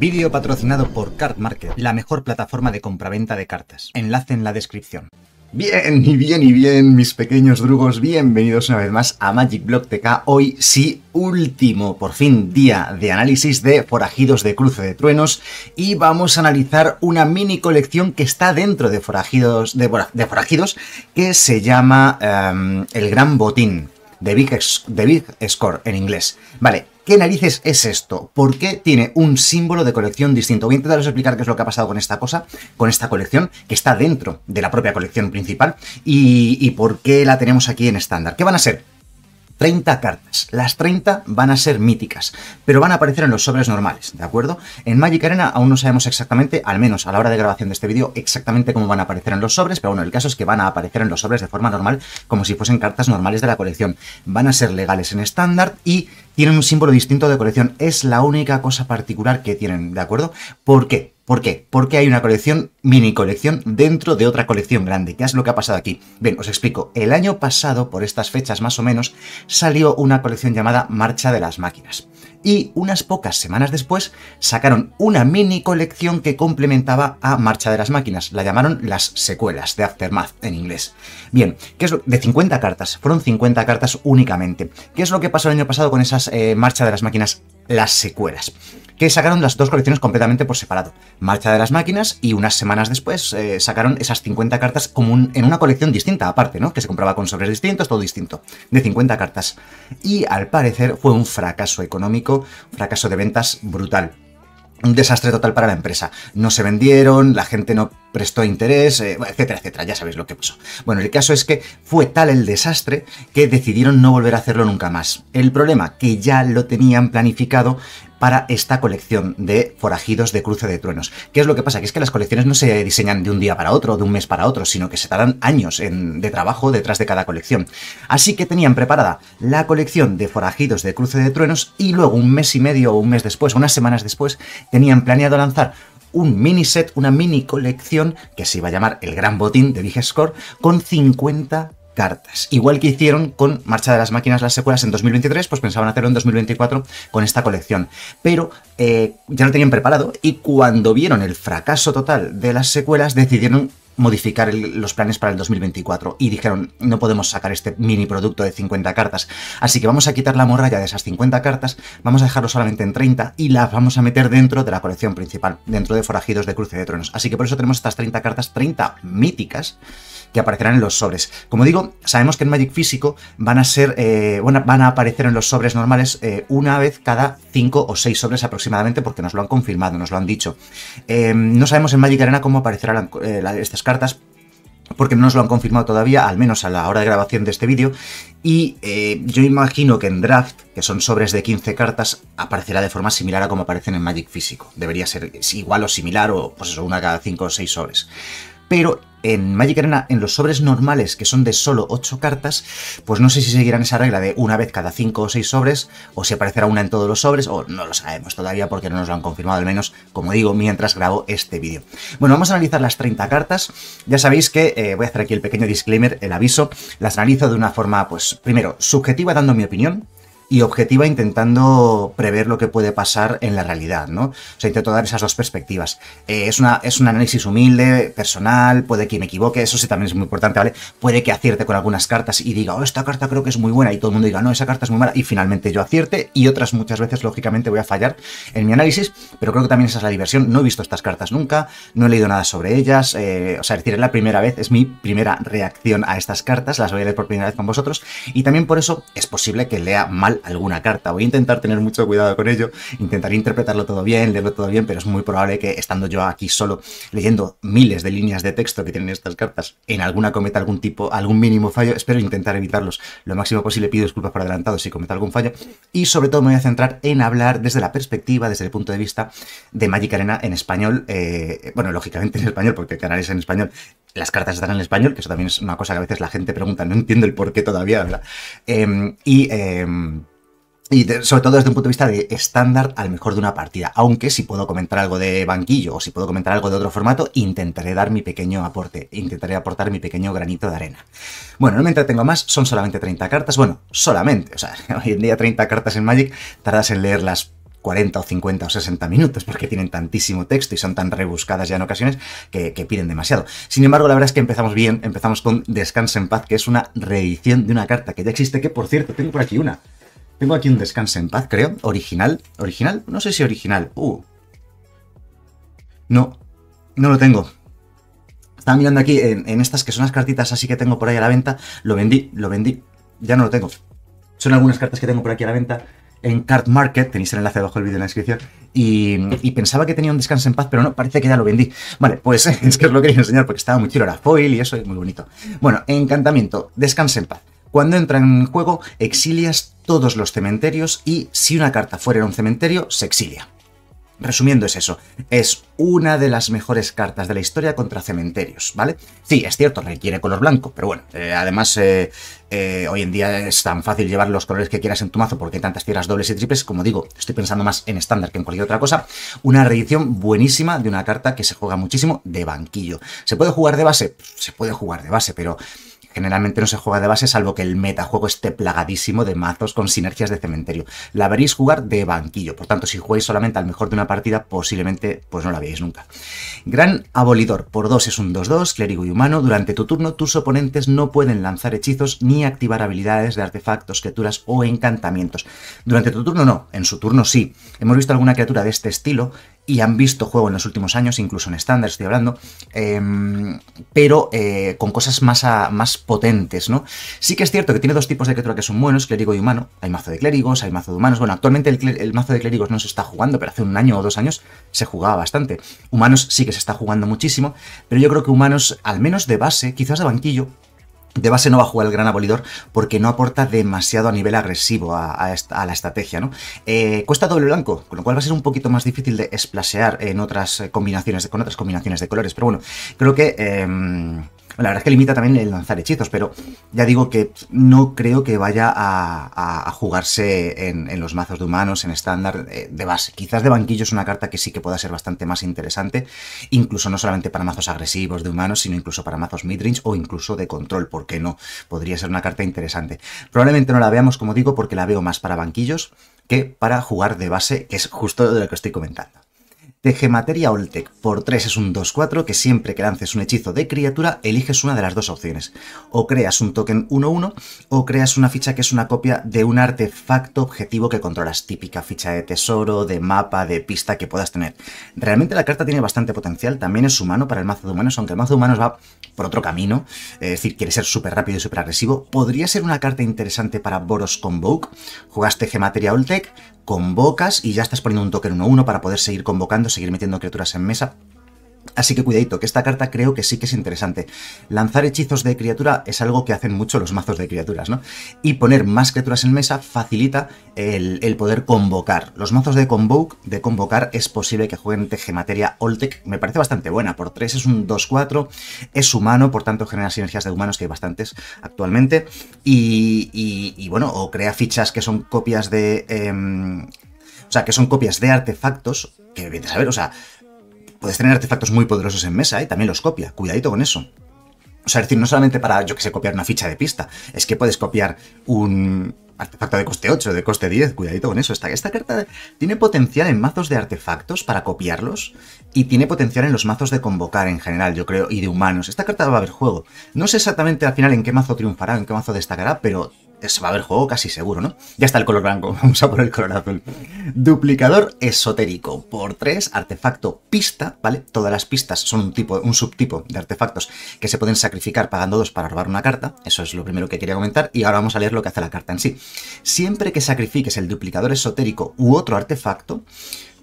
Vídeo patrocinado por Card Market, la mejor plataforma de compraventa de cartas. Enlace en la descripción. Bien, y bien, y bien, mis pequeños drugos, bienvenidos una vez más a Magic Block TK. Hoy sí, último, por fin, día de análisis de Forajidos de Cruce de Truenos y vamos a analizar una mini colección que está dentro de Forajidos, de, forajidos que se llama em, El Gran Botín, de Big Score en inglés. Vale, ¿Qué narices es esto? ¿Por qué tiene un símbolo de colección distinto? Voy a intentaros explicar qué es lo que ha pasado con esta cosa, con esta colección, que está dentro de la propia colección principal, y, y por qué la tenemos aquí en estándar. ¿Qué van a ser? 30 cartas. Las 30 van a ser míticas, pero van a aparecer en los sobres normales, ¿de acuerdo? En Magic Arena aún no sabemos exactamente, al menos a la hora de grabación de este vídeo, exactamente cómo van a aparecer en los sobres, pero bueno, el caso es que van a aparecer en los sobres de forma normal, como si fuesen cartas normales de la colección. Van a ser legales en estándar y tienen un símbolo distinto de colección. Es la única cosa particular que tienen, ¿de acuerdo? ¿Por qué? ¿Por qué? Porque hay una colección, mini colección, dentro de otra colección grande. ¿Qué es lo que ha pasado aquí? Bien, os explico. El año pasado, por estas fechas más o menos, salió una colección llamada Marcha de las Máquinas. Y unas pocas semanas después sacaron una mini colección que complementaba a Marcha de las Máquinas. La llamaron las secuelas de Aftermath en inglés. Bien, ¿qué es lo? de 50 cartas. Fueron 50 cartas únicamente. ¿Qué es lo que pasó el año pasado con esas eh, Marcha de las Máquinas las secuelas que sacaron las dos colecciones completamente por separado, Marcha de las Máquinas y unas semanas después eh, sacaron esas 50 cartas como en una colección distinta aparte, ¿no? Que se compraba con sobres distintos, todo distinto, de 50 cartas. Y al parecer fue un fracaso económico, fracaso de ventas brutal. Un desastre total para la empresa. No se vendieron, la gente no prestó interés, eh, etcétera, etcétera. Ya sabéis lo que pasó. Bueno, el caso es que fue tal el desastre que decidieron no volver a hacerlo nunca más. El problema, que ya lo tenían planificado para esta colección de forajidos de cruce de truenos. ¿Qué es lo que pasa? Que es que las colecciones no se diseñan de un día para otro, de un mes para otro, sino que se tardan años de trabajo detrás de cada colección. Así que tenían preparada la colección de forajidos de cruce de truenos y luego un mes y medio o un mes después, unas semanas después, tenían planeado lanzar un mini set, una mini colección que se iba a llamar El Gran Botín de Big con 50 cartas. Igual que hicieron con Marcha de las Máquinas las secuelas en 2023, pues pensaban hacerlo en 2024 con esta colección. Pero eh, ya lo tenían preparado y cuando vieron el fracaso total de las secuelas decidieron modificar los planes para el 2024 y dijeron, no podemos sacar este mini producto de 50 cartas, así que vamos a quitar la morralla de esas 50 cartas, vamos a dejarlo solamente en 30 y las vamos a meter dentro de la colección principal, dentro de Forajidos de Cruce de Tronos. Así que por eso tenemos estas 30 cartas, 30 míticas, que aparecerán en los sobres. Como digo, sabemos que en Magic físico van a ser, eh, van a aparecer en los sobres normales eh, una vez cada 5 o 6 sobres aproximadamente, porque nos lo han confirmado, nos lo han dicho. Eh, no sabemos en Magic Arena cómo aparecerán estas cartas, porque no nos lo han confirmado todavía, al menos a la hora de grabación de este vídeo. Y yo imagino que en draft, que son sobres de 15 cartas, aparecerá de forma similar a como aparecen en Magic físico. Debería ser igual o similar, o pues eso, una cada 5 o 6 sobres. Pero en Magic Arena, en los sobres normales, que son de solo 8 cartas, pues no sé si seguirán esa regla de una vez cada 5 o 6 sobres, o si aparecerá una en todos los sobres, o no lo sabemos todavía porque no nos lo han confirmado, al menos, como digo, mientras grabo este vídeo. Bueno, vamos a analizar las 30 cartas. Ya sabéis que, eh, voy a hacer aquí el pequeño disclaimer, el aviso, las analizo de una forma, pues, primero, subjetiva dando mi opinión, y objetiva intentando prever lo que puede pasar en la realidad, ¿no? O sea, intento dar esas dos perspectivas. Eh, es, una, es un análisis humilde, personal, puede que me equivoque, eso sí también es muy importante, ¿vale? Puede que acierte con algunas cartas y diga, oh, esta carta creo que es muy buena y todo el mundo diga, no, esa carta es muy mala y finalmente yo acierte y otras muchas veces, lógicamente, voy a fallar en mi análisis, pero creo que también esa es la diversión. No he visto estas cartas nunca, no he leído nada sobre ellas, eh, o sea, es decir, es la primera vez, es mi primera reacción a estas cartas, las voy a leer por primera vez con vosotros y también por eso es posible que lea mal alguna carta. Voy a intentar tener mucho cuidado con ello, intentaré interpretarlo todo bien, leerlo todo bien, pero es muy probable que estando yo aquí solo leyendo miles de líneas de texto que tienen estas cartas, en alguna cometa algún tipo, algún mínimo fallo, espero intentar evitarlos lo máximo posible, pido disculpas por adelantado si cometa algún fallo y sobre todo me voy a centrar en hablar desde la perspectiva, desde el punto de vista de Magic Arena en español, eh, bueno, lógicamente en español porque el canal es en español, las cartas están en español, que eso también es una cosa que a veces la gente pregunta, no entiendo el por qué todavía, habla em, y... Em, y sobre todo desde un punto de vista de estándar al mejor de una partida. Aunque si puedo comentar algo de banquillo o si puedo comentar algo de otro formato, intentaré dar mi pequeño aporte, intentaré aportar mi pequeño granito de arena. Bueno, no me entretengo más, son solamente 30 cartas. Bueno, solamente, o sea, hoy en día 30 cartas en Magic tardas en leerlas 40 o 50 o 60 minutos porque tienen tantísimo texto y son tan rebuscadas ya en ocasiones que, piden demasiado. Sin embargo, la verdad es que empezamos bien, empezamos con Descanse en Paz, que es una reedición de una carta que ya existe, que por cierto, tengo por aquí una. Tengo aquí un descanso en paz, creo. Original. ¿Original? No sé si original. Uh. No. No lo tengo. Estaba mirando aquí en, estas que son las cartitas así que tengo por ahí a la venta. Lo vendí, lo vendí. Ya no lo tengo. Son algunas cartas que tengo por aquí a la venta en Card Market. Tenéis el enlace abajo del vídeo en la descripción. Y, pensaba que tenía un descanso en paz, pero no, parece que ya lo vendí. Vale, pues es que os lo quería enseñar porque estaba muy chulo. Era foil y eso es muy bonito. Bueno, encantamiento. Descanso en paz. Cuando entran en juego, exilias todos los cementerios y si una carta fuera en un cementerio, se exilia. Resumiendo es eso, es una de las mejores cartas de la historia contra cementerios, ¿vale? Sí, es cierto, requiere color blanco, pero bueno, eh, además eh, eh, hoy en día es tan fácil llevar los colores que quieras en tu mazo porque hay tantas tierras dobles y triples, como digo, estoy pensando más en estándar que en cualquier otra cosa, una reedición buenísima de una carta que se juega muchísimo de banquillo. ¿Se puede jugar de base? Pues, se puede jugar de base, pero Generalmente no se juega de base, salvo que el metajuego esté plagadísimo de mazos con sinergias de cementerio. La veréis jugar de banquillo, por tanto, si jugáis solamente al mejor de una partida, posiblemente pues no la veáis nunca. Gran abolidor, por 2 es un 2-2, clérigo y humano. Durante tu turno, tus oponentes no pueden lanzar hechizos ni activar habilidades de artefactos, criaturas o encantamientos. Durante tu turno no, en su turno sí. Hemos visto alguna criatura de este estilo y han visto juego en los últimos años, incluso en estándar estoy hablando, em, pero eh, con cosas más, más potentes, ¿no? Sí que es cierto que tiene dos tipos de criatura que son buenos, clérigo y humano. Hay mazo de clérigos, hay mazo de humanos. Bueno, actualmente el, mazo de clérigos no se está jugando, pero hace un año o dos años se jugaba bastante. Humanos sí que se está jugando muchísimo, pero yo creo que humanos, al menos de base, quizás de banquillo, de base no va a jugar el gran abolidor porque no aporta demasiado a nivel agresivo a, la estrategia, ¿no? Eh, cuesta doble blanco, con lo cual va a ser un poquito más difícil de esplasear en otras eh, combinaciones, con otras combinaciones de colores. Pero bueno, creo que em, la verdad es que limita también el lanzar hechizos, pero ya digo que no creo que vaya a, jugarse en, los mazos de humanos, en estándar eh, de base. Quizás de banquillo es una carta que sí que pueda ser bastante más interesante, incluso no solamente para mazos agresivos de humanos, sino incluso para mazos midrange o incluso de control, ¿por qué no? Podría ser una carta interesante. Probablemente no la veamos, como digo, porque la veo más para banquillos que para jugar de base, que es justo de lo que estoy comentando. De Materia Oltec por 3 es un 2-4 que siempre que lances un hechizo de criatura eliges una de las dos opciones. O creas un token 1-1 o creas una ficha que es una copia de un artefacto objetivo que controlas, típica ficha de tesoro, de mapa, de pista que puedas tener. Realmente la carta tiene bastante potencial, también es humano para el mazo de humanos, aunque el mazo de humanos va por otro camino, es decir, quiere ser súper rápido y súper agresivo. Podría ser una carta interesante para Boros Convoke. TG Materia Oltec, convocas y ya estás poniendo un token 1-1 para poder seguir convocando, seguir metiendo criaturas en mesa. Así que cuidadito, que esta carta creo que sí que es interesante. Lanzar hechizos de criatura es algo que hacen mucho los mazos de criaturas, ¿no? Y poner más criaturas en mesa facilita el, poder convocar. Los mazos de convoke, de convocar, es posible que jueguen Tejemateria Oltec. Me parece bastante buena. Por 3 es un 2-4. Es humano, por tanto genera sinergias de humanos, que hay bastantes actualmente. Y, y, bueno, o crea fichas que son copias de... Em, o sea, que son copias de artefactos, que bien a saber, o sea, puedes tener artefactos muy poderosos en mesa y ¿eh? también los copia. Cuidadito con eso. O sea, es decir, no solamente para, yo que sé, copiar una ficha de pista, es que puedes copiar un artefacto de coste 8, de coste 10, cuidadito con eso. Esta, esta carta tiene potencial en mazos de artefactos para copiarlos y tiene potencial en los mazos de convocar en general, yo creo, y de humanos. Esta carta va a haber juego. No sé exactamente al final en qué mazo triunfará, en qué mazo destacará, pero se va a ver juego casi seguro, ¿no? Ya está el color blanco, vamos a poner el color azul. Duplicador esotérico, por 3, artefacto pista, ¿vale? Todas las pistas son un tipo, un subtipo de artefactos que se pueden sacrificar pagando dos para robar una carta, eso es lo primero que quería comentar, y ahora vamos a leer lo que hace la carta en sí. Siempre que sacrifiques el duplicador esotérico u otro artefacto,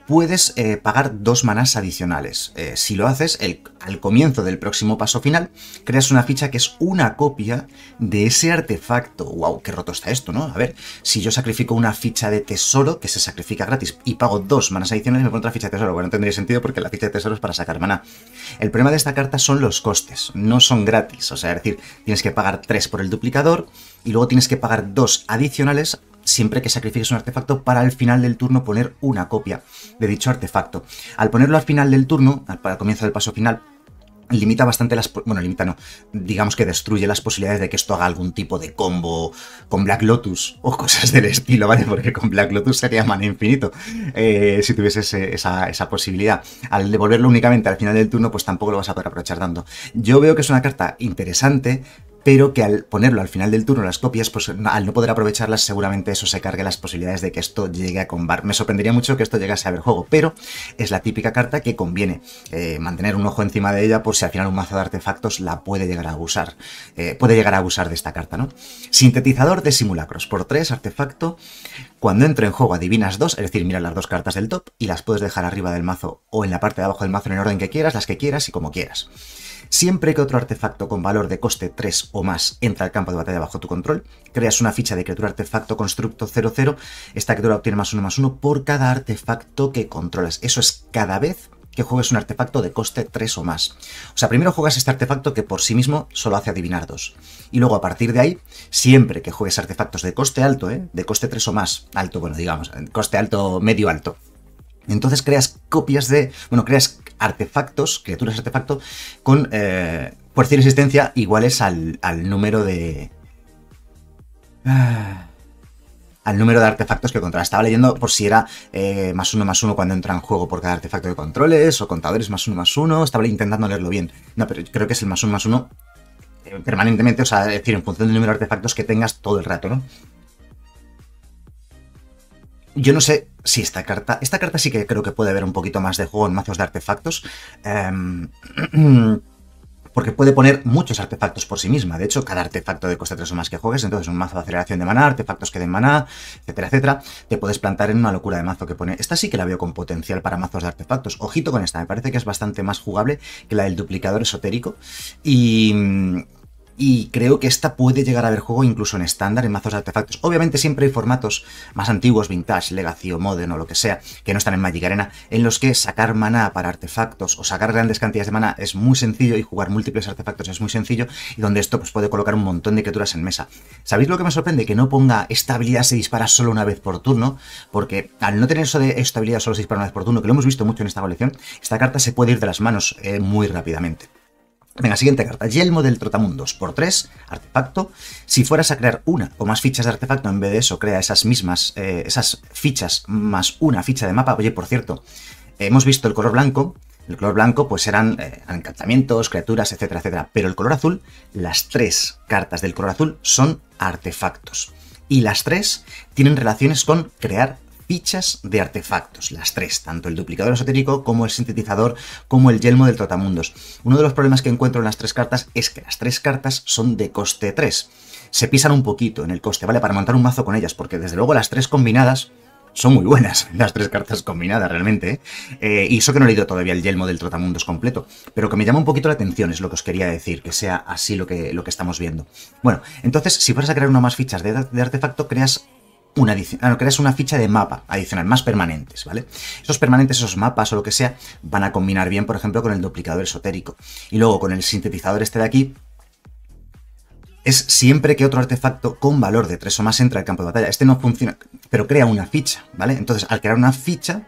puedes eh, pagar dos manas adicionales. Eh, si lo haces, al comienzo del próximo paso final, creas una ficha que es una copia de ese artefacto. ¡Wow! ¡Qué roto está esto, ¿no? A ver, si yo sacrifico una ficha de tesoro, que se sacrifica gratis, y pago dos manas adicionales, me pongo otra ficha de tesoro. Bueno, no tendría sentido porque la ficha de tesoro es para sacar maná. El problema de esta carta son los costes, no son gratis. O sea, es decir, tienes que pagar tres por el duplicador, y luego tienes que pagar dos adicionales siempre que sacrifiques un artefacto para al final del turno poner una copia de dicho artefacto. Al ponerlo al final del turno, al comienzo del paso final, limita bastante las... Bueno, limita no. Digamos que destruye las posibilidades de que esto haga algún tipo de combo con Black Lotus o cosas del estilo, ¿vale? Porque con Black Lotus sería mana infinito eh, si tuvieses esa, esa, posibilidad. Al devolverlo únicamente al final del turno, pues tampoco lo vas a poder aprovechar tanto. Yo veo que es una carta interesante, pero que al ponerlo al final del turno las copias, pues al no poder aprovecharlas seguramente eso se cargue las posibilidades de que esto llegue a combar. Me sorprendería mucho que esto llegase a ver juego, pero es la típica carta que conviene eh, mantener un ojo encima de ella por si al final un mazo de artefactos la puede llegar a abusar. Eh, puede llegar a abusar de esta carta, ¿no? Sintetizador de simulacros. Por 3, artefacto. Cuando entro en juego adivinas dos, es decir, mira las dos cartas del top y las puedes dejar arriba del mazo o en la parte de abajo del mazo en el orden que quieras, las que quieras y como quieras. Siempre que otro artefacto con valor de coste 3 o más entra al campo de batalla bajo tu control, creas una ficha de criatura artefacto constructo 0-0. Esta criatura obtiene más 1 más 1 por cada artefacto que controlas. Eso es cada vez que juegues un artefacto de coste 3 o más. O sea, primero juegas este artefacto que por sí mismo solo hace adivinar 2. Y luego a partir de ahí, siempre que juegues artefactos de coste alto, ¿eh? de coste 3 o más, alto, bueno, digamos, coste alto, medio alto. Entonces creas copias de, bueno, creas artefactos, criaturas artefacto, con eh, fuerza existencia resistencia iguales al, número de... Ah, al número de artefactos que controla. Estaba leyendo por si era eh, más uno más uno cuando entra en juego por cada artefacto de controles, o contadores más uno más uno. Estaba intentando leerlo bien. No, pero creo que es el más uno más uno eh, permanentemente, o sea, decir, en función del número de artefactos que tengas todo el rato, ¿no? yo no sé si esta carta. Esta carta sí que creo que puede haber un poquito más de juego en mazos de artefactos. Em, porque puede poner muchos artefactos por sí misma. De hecho, cada artefacto de coste tres o más que juegues, entonces un mazo de aceleración de maná, artefactos que den maná, etcétera, etcétera, te puedes plantar en una locura de mazo que pone. Esta sí que la veo con potencial para mazos de artefactos. Ojito con esta, me parece que es bastante más jugable que la del duplicador esotérico. Y, y creo que esta puede llegar a ver juego incluso en estándar, en mazos de artefactos. Obviamente siempre hay formatos más antiguos, vintage, legacy o modern o lo que sea, que no están en Magic Arena, en los que sacar maná para artefactos o sacar grandes cantidades de maná es muy sencillo y jugar múltiples artefactos es muy sencillo y donde esto pues, puede colocar un montón de criaturas en mesa. ¿Sabéis lo que me sorprende? Que no ponga esta habilidad se dispara solo una vez por turno, porque al no tener eso de esta habilidad solo se dispara una vez por turno, que lo hemos visto mucho en esta colección, esta carta se puede ir de las manos eh, muy rápidamente. Venga, siguiente carta. Yelmo del Trotamundos. Por 3, artefacto. Si fueras a crear una o más fichas de artefacto, en vez de eso, crea esas mismas, eh, esas fichas más una ficha de mapa. Oye, por cierto, hemos visto el color blanco. El color blanco, pues eran eh, encantamientos, criaturas, etcétera, etcétera. Pero el color azul, las tres cartas del color azul son artefactos. Y las tres tienen relaciones con crear fichas de artefactos, las tres, tanto el duplicador esotérico como el sintetizador, como el yelmo del trotamundos. Uno de los problemas que encuentro en las tres cartas es que las tres cartas son de coste 3. Se pisan un poquito en el coste, ¿vale? Para montar un mazo con ellas, porque desde luego las tres combinadas son muy buenas las tres cartas combinadas realmente. Eh, y eso que no he leído todavía el yelmo del Trotamundos completo, pero que me llama un poquito la atención, es lo que os quería decir, que sea así lo que, lo que estamos viendo. Bueno, entonces, si vas a crear una más fichas de, de artefacto, creas una, ah, no, creas una ficha de mapa adicional, más permanentes, ¿vale? Esos permanentes, esos mapas o lo que sea, van a combinar bien, por ejemplo, con el duplicador esotérico. Y luego con el sintetizador este de aquí, es siempre que otro artefacto con valor de 3 o más entra al campo de batalla. Este no funciona, pero crea una ficha, ¿vale? Entonces, al crear una ficha,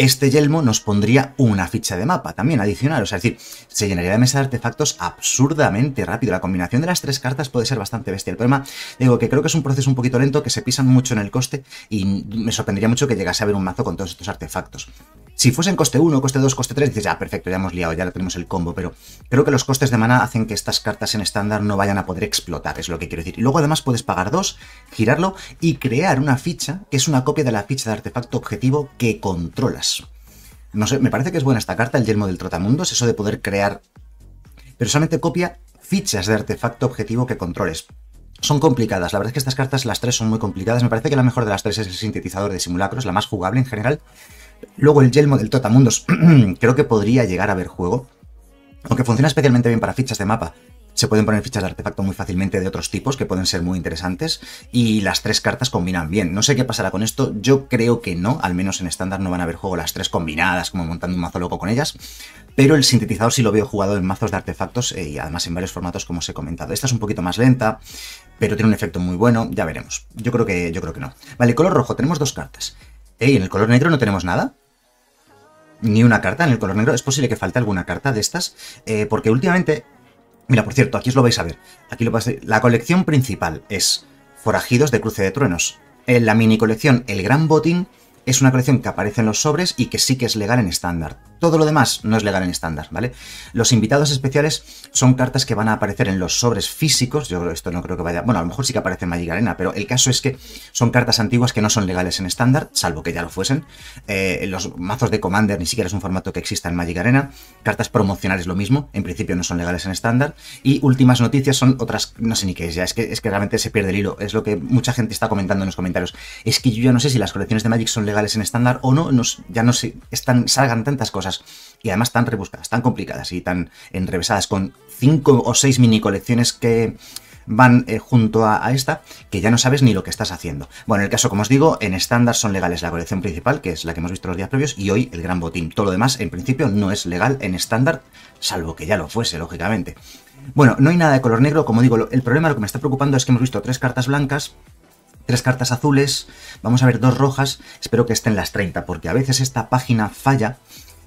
este yelmo nos pondría una ficha de mapa también adicional. O sea, es decir, se llenaría de mesa de artefactos absurdamente rápido. La combinación de las tres cartas puede ser bastante bestia. El problema, digo, que creo que es un proceso un poquito lento, que se pisan mucho en el coste y me sorprendería mucho que llegase a haber un mazo con todos estos artefactos. Si fuesen coste 1, coste 2, coste 3, dices, ya, ah, perfecto, ya hemos liado, ya tenemos el combo, pero creo que los costes de mana hacen que estas cartas en estándar no vayan a poder explotar, es lo que quiero decir. Y luego además puedes pagar dos, girarlo y crear una ficha, que es una copia de la ficha de artefacto objetivo que controlas. No sé, me parece que es buena esta carta, el yermo del trotamundos, eso de poder crear... Pero solamente copia fichas de artefacto objetivo que controles. Son complicadas, la verdad es que estas cartas, las tres son muy complicadas. Me parece que la mejor de las tres es el sintetizador de simulacros, la más jugable en general. Luego el yelmo del Totamundos creo que podría llegar a ver juego, aunque funciona especialmente bien para fichas de mapa. Se pueden poner fichas de artefacto muy fácilmente de otros tipos que pueden ser muy interesantes y las tres cartas combinan bien. No sé qué pasará con esto, yo creo que no, al menos en estándar no van a haber juego las tres combinadas como montando un mazo loco con ellas, pero el sintetizador sí lo veo jugado en mazos de artefactos eh, y además en varios formatos como os he comentado. Esta es un poquito más lenta, pero tiene un efecto muy bueno, ya veremos. Yo creo que, yo creo que no. Vale, color rojo, tenemos dos cartas. Ey, en el color negro no tenemos nada. Ni una carta en el color negro. Es posible que falte alguna carta de estas. Eh, porque últimamente... Mira, por cierto, aquí os lo vais a ver. Aquí lo vais a La colección principal es Forajidos de Cruce de Truenos. En la mini colección El Gran Botín es una colección que aparece en los sobres y que sí que es legal en estándar. Todo lo demás no es legal en estándar, ¿vale? Los invitados especiales son cartas que van a aparecer en los sobres físicos. Yo esto no creo que vaya. Bueno, a lo mejor sí que aparece en Magic Arena, pero el caso es que son cartas antiguas que no son legales en estándar, salvo que ya lo fuesen. Eh, los mazos de Commander ni siquiera es un formato que exista en Magic Arena. Cartas promocionales lo mismo, en principio no son legales en estándar. Y últimas noticias son otras, no sé ni qué es ya, es que, es que realmente se pierde el hilo. Es lo que mucha gente está comentando en los comentarios. Es que yo ya no sé si las colecciones de Magic son legales en estándar o no, no ya no sé, salgan tantas cosas y además tan rebuscadas, tan complicadas y tan enrevesadas, con cinco o seis mini colecciones que van eh, junto a, esta, que ya no sabes ni lo que estás haciendo. Bueno, en el caso, como os digo, en estándar son legales la colección principal, que es la que hemos visto los días previos, y hoy el gran botín. Todo lo demás, en principio, no es legal en estándar, salvo que ya lo fuese, lógicamente. Bueno, no hay nada de color negro, como digo, el problema, lo que me está preocupando es que hemos visto tres cartas blancas, tres cartas azules, vamos a ver dos rojas, espero que estén las 30, porque a veces esta página falla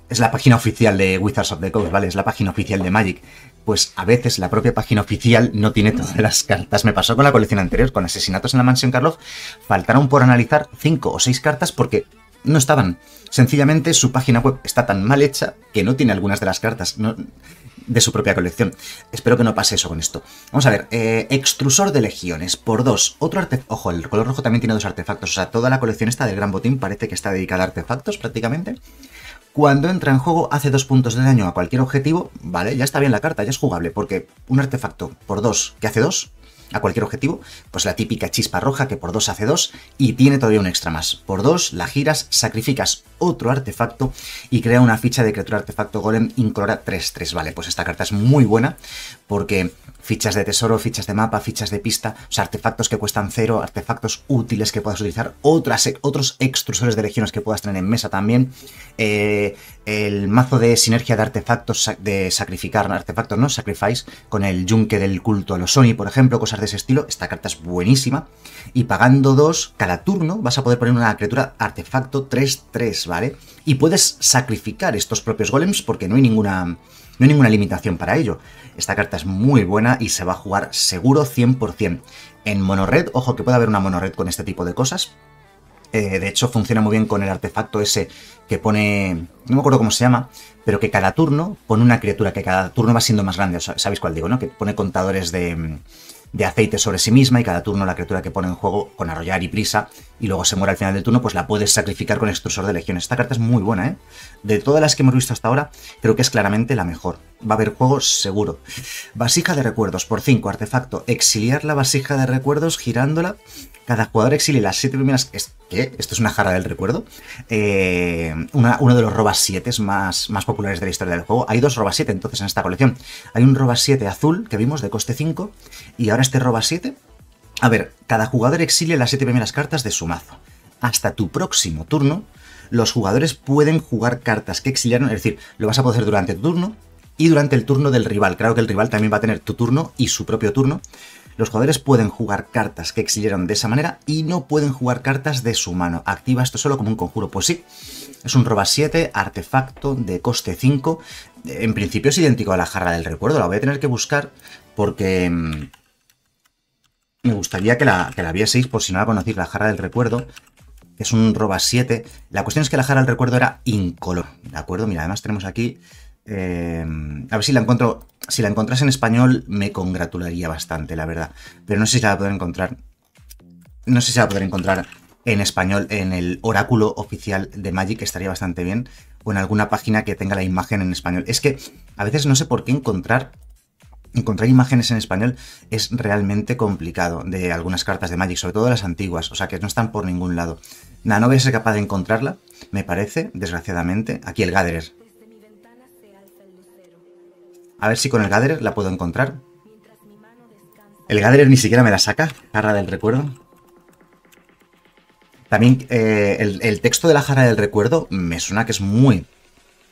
es la página oficial de Wizards of the Coast, ¿vale? Es la página oficial de Magic. Pues a veces la propia página oficial no tiene todas las cartas. Me pasó con la colección anterior, con Asesinatos en la Mansión Karloff. Faltaron por analizar cinco o seis cartas porque no estaban. Sencillamente su página web está tan mal hecha que no tiene algunas de las cartas de su propia colección. Espero que no pase eso con esto. Vamos a ver, eh, extrusor de legiones, por dos. Otro artefacto... Ojo, el color rojo también tiene dos artefactos. O sea, toda la colección está del Gran Botín parece que está dedicada a artefactos prácticamente. Cuando entra en juego hace dos puntos de daño a cualquier objetivo, vale, ya está bien la carta, ya es jugable, porque un artefacto por dos que hace dos a cualquier objetivo, pues la típica chispa roja que por dos hace dos y tiene todavía un extra más. Por dos la giras, sacrificas otro artefacto y crea una ficha de criatura artefacto golem incolora 3-3, vale, pues esta carta es muy buena porque fichas de tesoro, fichas de mapa, fichas de pista, o sea, artefactos que cuestan cero, artefactos útiles que puedas utilizar, otras, otros extrusores de legiones que puedas tener en mesa también, eh, el mazo de sinergia de artefactos, de sacrificar artefactos, ¿no? Sacrifice, con el yunque del culto a los Sony, por ejemplo, cosas de ese estilo. Esta carta es buenísima. Y pagando dos, cada turno vas a poder poner una criatura artefacto 3-3, ¿vale? Y puedes sacrificar estos propios golems porque no hay ninguna no hay ninguna limitación para ello. Esta carta es muy buena y se va a jugar seguro 100%. En monored, ojo que puede haber una red con este tipo de cosas. Eh, de hecho, funciona muy bien con el artefacto ese que pone... No me acuerdo cómo se llama, pero que cada turno pone una criatura, que cada turno va siendo más grande. Sabéis cuál digo, ¿no? Que pone contadores de de aceite sobre sí misma y cada turno la criatura que pone en juego con arrollar y prisa y luego se muere al final del turno, pues la puedes sacrificar con extrusor de legiones. Esta carta es muy buena, ¿eh? De todas las que hemos visto hasta ahora, creo que es claramente la mejor. Va a haber juego seguro. Vasija de recuerdos, por 5, artefacto, exiliar la vasija de recuerdos girándola cada jugador exile las siete primeras. que Esto es una jarra del recuerdo. Eh, una, uno de los robas 7 más, más populares de la historia del juego. Hay dos robas 7 entonces en esta colección. Hay un roba 7 azul que vimos de coste 5. Y ahora este roba 7. A ver, cada jugador exile las siete primeras cartas de su mazo. Hasta tu próximo turno, los jugadores pueden jugar cartas que exiliaron. Es decir, lo vas a poder hacer durante tu turno y durante el turno del rival. Claro que el rival también va a tener tu turno y su propio turno. Los jugadores pueden jugar cartas que exiliaron de esa manera y no pueden jugar cartas de su mano. ¿Activa esto solo como un conjuro? Pues sí. Es un roba 7, artefacto de coste 5. En principio es idéntico a la jarra del recuerdo. La voy a tener que buscar porque mm, me gustaría que la, que la vieseis por si no la conocéis, la jarra del recuerdo. Es un roba 7. La cuestión es que la jarra del recuerdo era incolor. ¿De acuerdo? Mira, además tenemos aquí Em, a ver si la encuentro. Si la encontrase en español, me congratularía bastante, la verdad. Pero no sé si la va a poder encontrar. No sé si la va a poder encontrar en español en el oráculo oficial de Magic, estaría bastante bien. O en alguna página que tenga la imagen en español. Es que a veces no sé por qué encontrar. Encontrar imágenes en español es realmente complicado de algunas cartas de Magic, sobre todo las antiguas, o sea que no están por ningún lado. Nada, no voy a ser capaz de encontrarla, me parece, desgraciadamente. Aquí el Gatherer, a ver si con el Gatherer la puedo encontrar. El Gatherer ni siquiera me la saca, jarra del recuerdo. También eh, el, texto de la jarra del recuerdo me suena que es muy,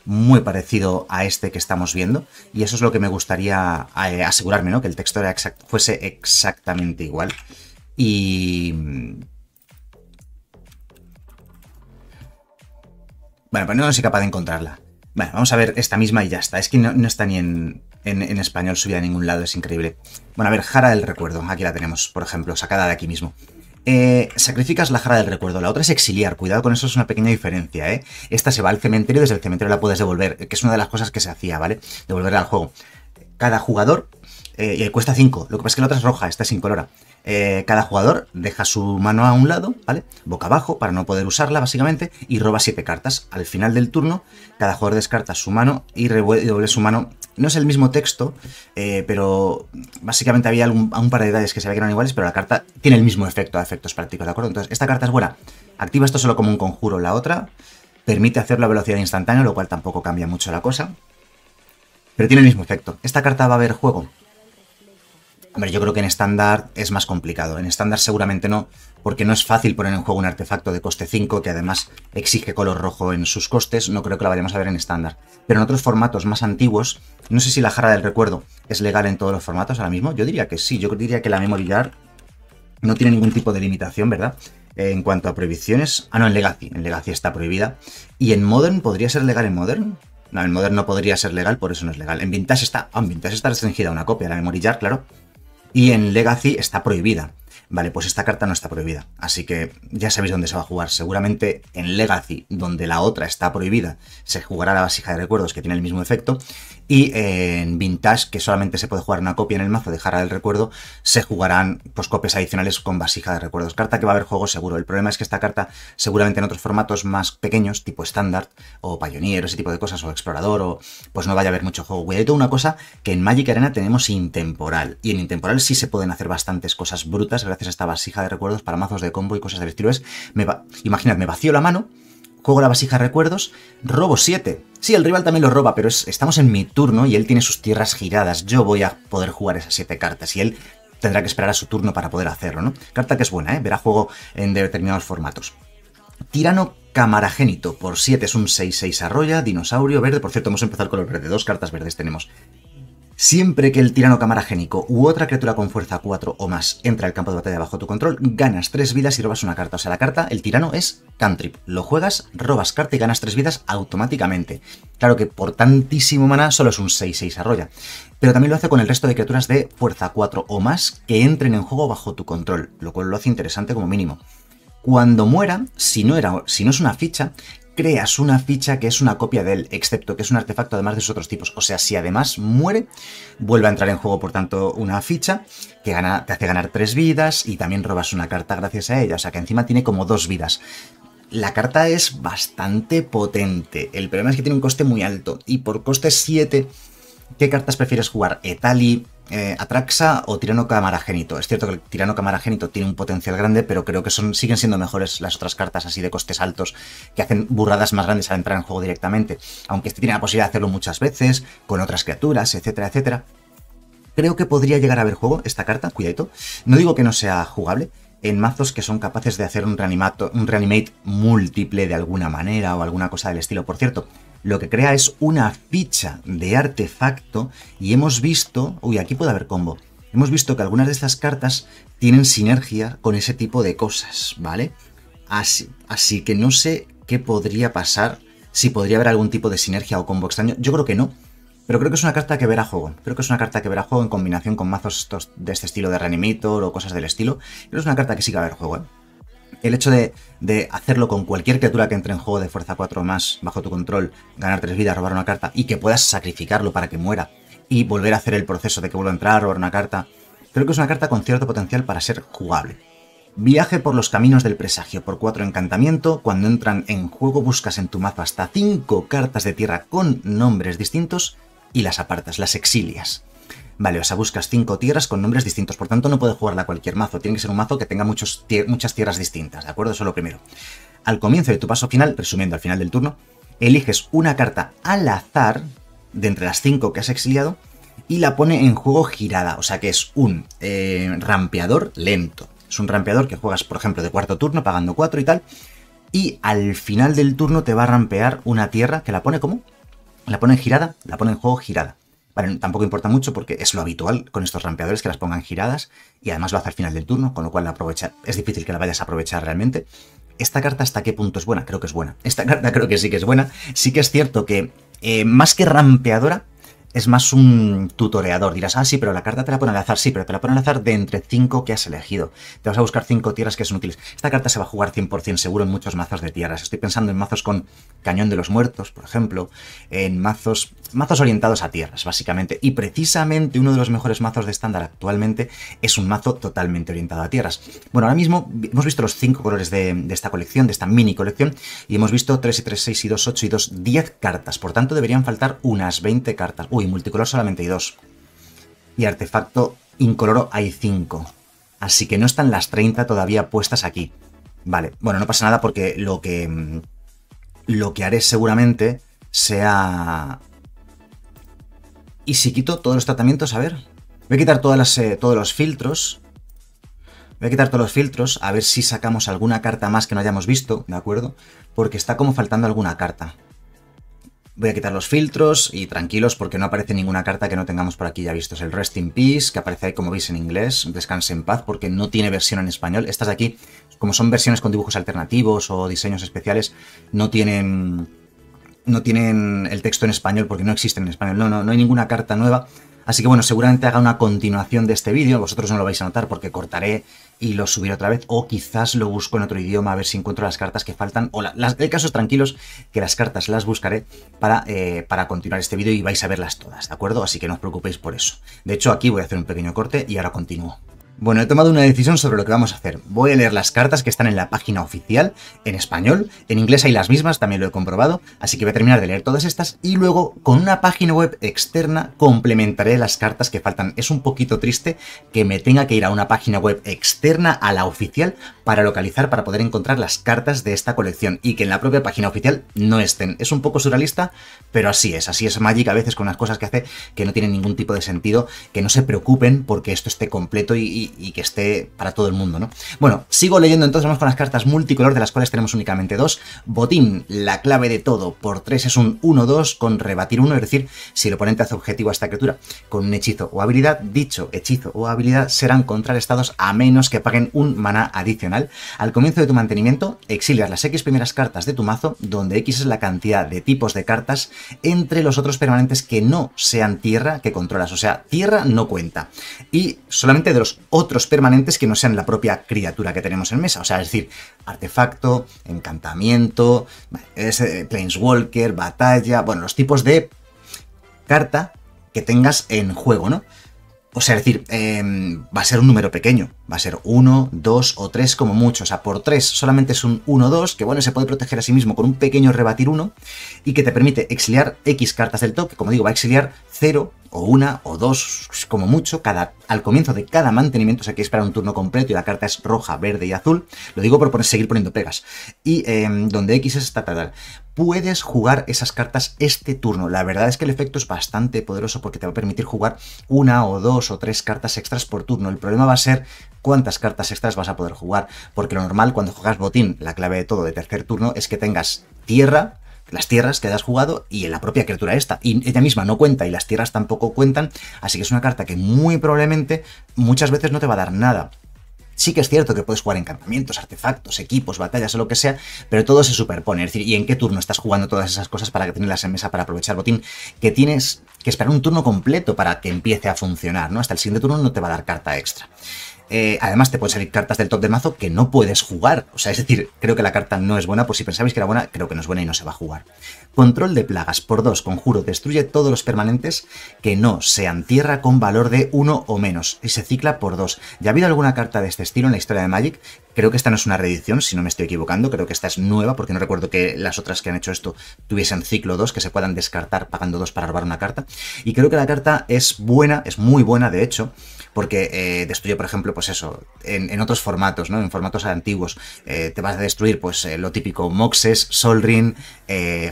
muy parecido a este que estamos viendo. Y eso es lo que me gustaría eh, asegurarme, ¿no? Que el texto fuese exactamente igual. Y... Bueno, pues no soy capaz de encontrarla. Bueno, vamos a ver esta misma y ya está. Es que no, está ni en, español subida a ningún lado, es increíble. Bueno, a ver, Jara del Recuerdo. Aquí la tenemos, por ejemplo, sacada de aquí mismo. Eh, sacrificas la jara del recuerdo, la otra es exiliar, cuidado con eso, es una pequeña diferencia, ¿eh? Esta se va al cementerio y desde el cementerio la puedes devolver, que es una de las cosas que se hacía, ¿vale? Devolverla al juego. Cada jugador eh, y cuesta 5. Lo que pasa es que la otra es roja, esta es incolora. Eh, cada jugador deja su mano a un lado, ¿vale? Boca abajo, para no poder usarla, básicamente, y roba 7 cartas. Al final del turno, cada jugador descarta su mano y revuelve su mano. No es el mismo texto, eh, pero básicamente había un, par de detalles que se ve que eran iguales, pero la carta tiene el mismo efecto a efectos prácticos, ¿de acuerdo? Entonces, esta carta es buena. Activa esto solo como un conjuro. La otra permite hacer la velocidad instantánea, lo cual tampoco cambia mucho la cosa. Pero tiene el mismo efecto. Esta carta va a haber juego Hombre, yo creo que en estándar es más complicado. En estándar seguramente no, porque no es fácil poner en juego un artefacto de coste 5 que además exige color rojo en sus costes. No creo que la vayamos a ver en estándar. Pero en otros formatos más antiguos, no sé si la jarra del recuerdo es legal en todos los formatos ahora mismo. Yo diría que sí. Yo diría que la memory jar no tiene ningún tipo de limitación, ¿verdad? Eh, en cuanto a prohibiciones... Ah, no, en Legacy. En Legacy está prohibida. ¿Y en Modern? ¿Podría ser legal en Modern? No, en Modern no podría ser legal, por eso no es legal. En Vintage está... Ah, en Vintage está restringida una copia, la memory jar, claro y en Legacy está prohibida. Vale, pues esta carta no está prohibida, así que ya sabéis dónde se va a jugar. Seguramente en Legacy, donde la otra está prohibida, se jugará la vasija de recuerdos que tiene el mismo efecto, y en Vintage, que solamente se puede jugar una copia en el mazo de el del Recuerdo, se jugarán pues, copias adicionales con vasija de recuerdos. Carta que va a haber juego seguro. El problema es que esta carta seguramente en otros formatos más pequeños, tipo estándar o Pioneer, ese tipo de cosas, o Explorador, o pues no vaya a haber mucho juego. Cuidado una cosa que en Magic Arena tenemos intemporal, y en intemporal sí se pueden hacer bastantes cosas brutas gracias a esta vasija de recuerdos para mazos de combo y cosas del estilo. me va... me vacío la mano, juego la vasija recuerdos, robo 7. Sí, el rival también lo roba, pero estamos en mi turno y él tiene sus tierras giradas. Yo voy a poder jugar esas 7 cartas y él tendrá que esperar a su turno para poder hacerlo, ¿no? Carta que es buena, ¿eh? Verá juego en determinados formatos. Tirano Camaragénito, por 7 es un 6-6 arroya, dinosaurio verde, por cierto, vamos a empezar con el verde, dos cartas verdes tenemos. Siempre que el tirano camaragénico u otra criatura con fuerza 4 o más entra al campo de batalla bajo tu control, ganas 3 vidas y robas una carta. O sea, la carta, el tirano es cantrip. Lo juegas, robas carta y ganas 3 vidas automáticamente. Claro que por tantísimo mana solo es un 6-6 arroya. Pero también lo hace con el resto de criaturas de fuerza 4 o más que entren en juego bajo tu control, lo cual lo hace interesante como mínimo. Cuando muera, si no, era, si no es una ficha, creas una ficha que es una copia de él, excepto que es un artefacto además de sus otros tipos. O sea, si además muere, vuelve a entrar en juego, por tanto, una ficha que gana, te hace ganar tres vidas y también robas una carta gracias a ella. O sea, que encima tiene como dos vidas. La carta es bastante potente. El problema es que tiene un coste muy alto. Y por coste 7, ¿qué cartas prefieres jugar? Etali, eh, Atraxa o Tirano Camaragénito. Es cierto que el Tirano Camaragénito tiene un potencial grande, pero creo que siguen siendo mejores las otras cartas así de costes altos que hacen burradas más grandes al entrar en juego directamente. Aunque este tiene la posibilidad de hacerlo muchas veces, con otras criaturas, etcétera, etcétera. Creo que podría llegar a haber juego esta carta, cuidadito. No digo que no sea jugable, en mazos que son capaces de hacer un, reanimato, un reanimate múltiple de alguna manera o alguna cosa del estilo. Por cierto, lo que crea es una ficha de artefacto y hemos visto, uy, aquí puede haber combo, hemos visto que algunas de estas cartas tienen sinergia con ese tipo de cosas, ¿vale? Así, así que no sé qué podría pasar, si podría haber algún tipo de sinergia o combo extraño, yo creo que no, pero creo que es una carta que verá juego. Creo que es una carta que verá juego en combinación con mazos de este estilo de reanimator o cosas del estilo. Pero es una carta que sí que va a ver juego, ¿eh? el hecho de, hacerlo con cualquier criatura que entre en juego de fuerza 4 más bajo tu control, ganar 3 vidas, robar una carta y que puedas sacrificarlo para que muera y volver a hacer el proceso de que vuelva a entrar, robar una carta, creo que es una carta con cierto potencial para ser jugable. Viaje por los caminos del presagio por 4 encantamiento. Cuando entran en juego buscas en tu mazo hasta 5 cartas de tierra con nombres distintos y las apartas, las exilias. Vale, o sea, buscas cinco tierras con nombres distintos. Por tanto, no puedes jugarla a cualquier mazo. Tiene que ser un mazo que tenga muchos, muchas tierras distintas, ¿de acuerdo? Eso es lo primero. Al comienzo de tu paso final, resumiendo, al final del turno, eliges una carta al azar de entre las cinco que has exiliado y la pone en juego girada. O sea, que es un eh, rampeador lento. Es un rampeador que juegas, por ejemplo, de cuarto turno, pagando cuatro y tal. Y al final del turno te va a rampear una tierra que la pone como? La pone en girada, la pone en juego girada tampoco importa mucho porque es lo habitual con estos rampeadores que las pongan giradas y además lo hace al final del turno, con lo cual la es difícil que la vayas a aprovechar realmente. ¿Esta carta hasta qué punto es buena? Creo que es buena. Esta carta creo que sí que es buena. Sí que es cierto que eh, más que rampeadora, es más un tutoreador. Dirás, ah, sí, pero la carta te la pone al azar. Sí, pero te la pone al azar de entre 5 que has elegido. Te vas a buscar 5 tierras que son útiles. Esta carta se va a jugar 100% seguro en muchos mazos de tierras. Estoy pensando en mazos con Cañón de los Muertos, por ejemplo, en mazos, mazos orientados a tierras, básicamente. Y precisamente uno de los mejores mazos de estándar actualmente es un mazo totalmente orientado a tierras. Bueno, ahora mismo hemos visto los 5 colores de, esta colección, de esta mini colección, y hemos visto 3 y 3, 6 y 2, 8 y 2, 10 cartas. Por tanto, deberían faltar unas 20 cartas. Y multicolor solamente hay dos. Y artefacto incoloro hay cinco. Así que no están las 30 todavía puestas aquí. Vale, bueno, no pasa nada porque lo que, mm, lo que haré seguramente sea... ¿Y si quito todos los tratamientos? A ver. Voy a quitar todas eh, todos los filtros. Voy a quitar todos los filtros a ver si sacamos alguna carta más que no hayamos visto, ¿de acuerdo? Porque está como faltando alguna carta. Voy a quitar los filtros y tranquilos porque no aparece ninguna carta que no tengamos por aquí ya vistos. El Rest in Peace, que aparece ahí como veis en inglés, Descanse en Paz, porque no tiene versión en español. Estas de aquí, como son versiones con dibujos alternativos o diseños especiales, no tienen, no tienen el texto en español porque no existen en español. No, no, no hay ninguna carta nueva. Así que bueno, seguramente haga una continuación de este vídeo, vosotros no lo vais a notar porque cortaré y lo subiré otra vez, o quizás lo busco en otro idioma a ver si encuentro las cartas que faltan, o las, casos tranquilos que las cartas las buscaré para, eh, para continuar este vídeo y vais a verlas todas, ¿de acuerdo? Así que no os preocupéis por eso. De hecho, aquí voy a hacer un pequeño corte y ahora continúo. Bueno, he tomado una decisión sobre lo que vamos a hacer. Voy a leer las cartas que están en la página oficial, en español, en inglés hay las mismas, también lo he comprobado, así que voy a terminar de leer todas estas y luego con una página web externa complementaré las cartas que faltan. Es un poquito triste que me tenga que ir a una página web externa a la oficial para localizar, para poder encontrar las cartas de esta colección y que en la propia página oficial no estén. Es un poco surrealista, pero así es, así es Magic a veces con las cosas que hace que no tienen ningún tipo de sentido, que no se preocupen porque esto esté completo y, y y, que esté para todo el mundo, ¿no? Bueno, sigo leyendo entonces, vamos con las cartas multicolor, de las cuales tenemos únicamente dos. Botín, la clave de todo, por 3 es un 1-2 con rebatir 1, es decir, si el oponente hace objetivo a esta criatura con un hechizo o habilidad, dicho hechizo o habilidad serán estados a menos que paguen un maná adicional. Al comienzo de tu mantenimiento, exilias las X primeras cartas de tu mazo, donde X es la cantidad de tipos de cartas entre los otros permanentes que no sean tierra que controlas, o sea, tierra no cuenta. Y solamente de los otros permanentes que no sean la propia criatura que tenemos en mesa. O sea, es decir, artefacto, encantamiento, eh, planeswalker, batalla, bueno, los tipos de carta que tengas en juego, ¿no? O sea, es decir, em, va a ser un número pequeño. Va a ser 1, 2 o 3 como mucho. O sea, por 3 solamente es un 1, 2, que bueno, se puede proteger a sí mismo con un pequeño rebatir 1 y que te permite exiliar X cartas del top, que como digo, va a exiliar 0 o una o dos como mucho cada, al comienzo de cada mantenimiento, o sea que es para un turno completo y la carta es roja, verde y azul, lo digo por seguir poniendo pegas, y em, donde X es estatal Puedes jugar esas cartas este turno. La verdad es que el efecto es bastante poderoso porque te va a permitir jugar una o dos o tres cartas extras por turno. El problema va a ser cuántas cartas extras vas a poder jugar, porque lo normal cuando juegas botín, la clave de todo de tercer turno, es que tengas tierra, las tierras que has jugado y en la propia criatura esta. Y ella misma no cuenta y las tierras tampoco cuentan, así que es una carta que muy probablemente muchas veces no te va a dar nada. Sí que es cierto que puedes jugar encantamientos, artefactos, equipos, batallas o lo que sea, pero todo se superpone. Es decir, ¿y en qué turno estás jugando todas esas cosas para que tenerlas en mesa para aprovechar botín? Que tienes que esperar un turno completo para que empiece a funcionar, ¿no? Hasta el siguiente turno no te va a dar carta extra. Eh, además, te pueden salir cartas del top del mazo que no puedes jugar. O sea, es decir, creo que la carta no es buena, por pues si pensabais que era buena, creo que no es buena y no se va a jugar. Control de plagas por 2, conjuro, destruye todos los permanentes que no sean tierra con valor de 1 o menos y se cicla por 2. ¿Ya ha habido alguna carta de este estilo en la historia de Magic? Creo que esta no es una reedición, si no me estoy equivocando, creo que esta es nueva porque no recuerdo que las otras que han hecho esto tuviesen ciclo 2 que se puedan descartar pagando 2 para robar una carta. Y creo que la carta es buena, es muy buena de hecho, porque eh, destruye, por ejemplo, pues eso, en, otros formatos, ¿no? En formatos antiguos. Eh, te vas a destruir, pues, eh, lo típico, moxes, solrin,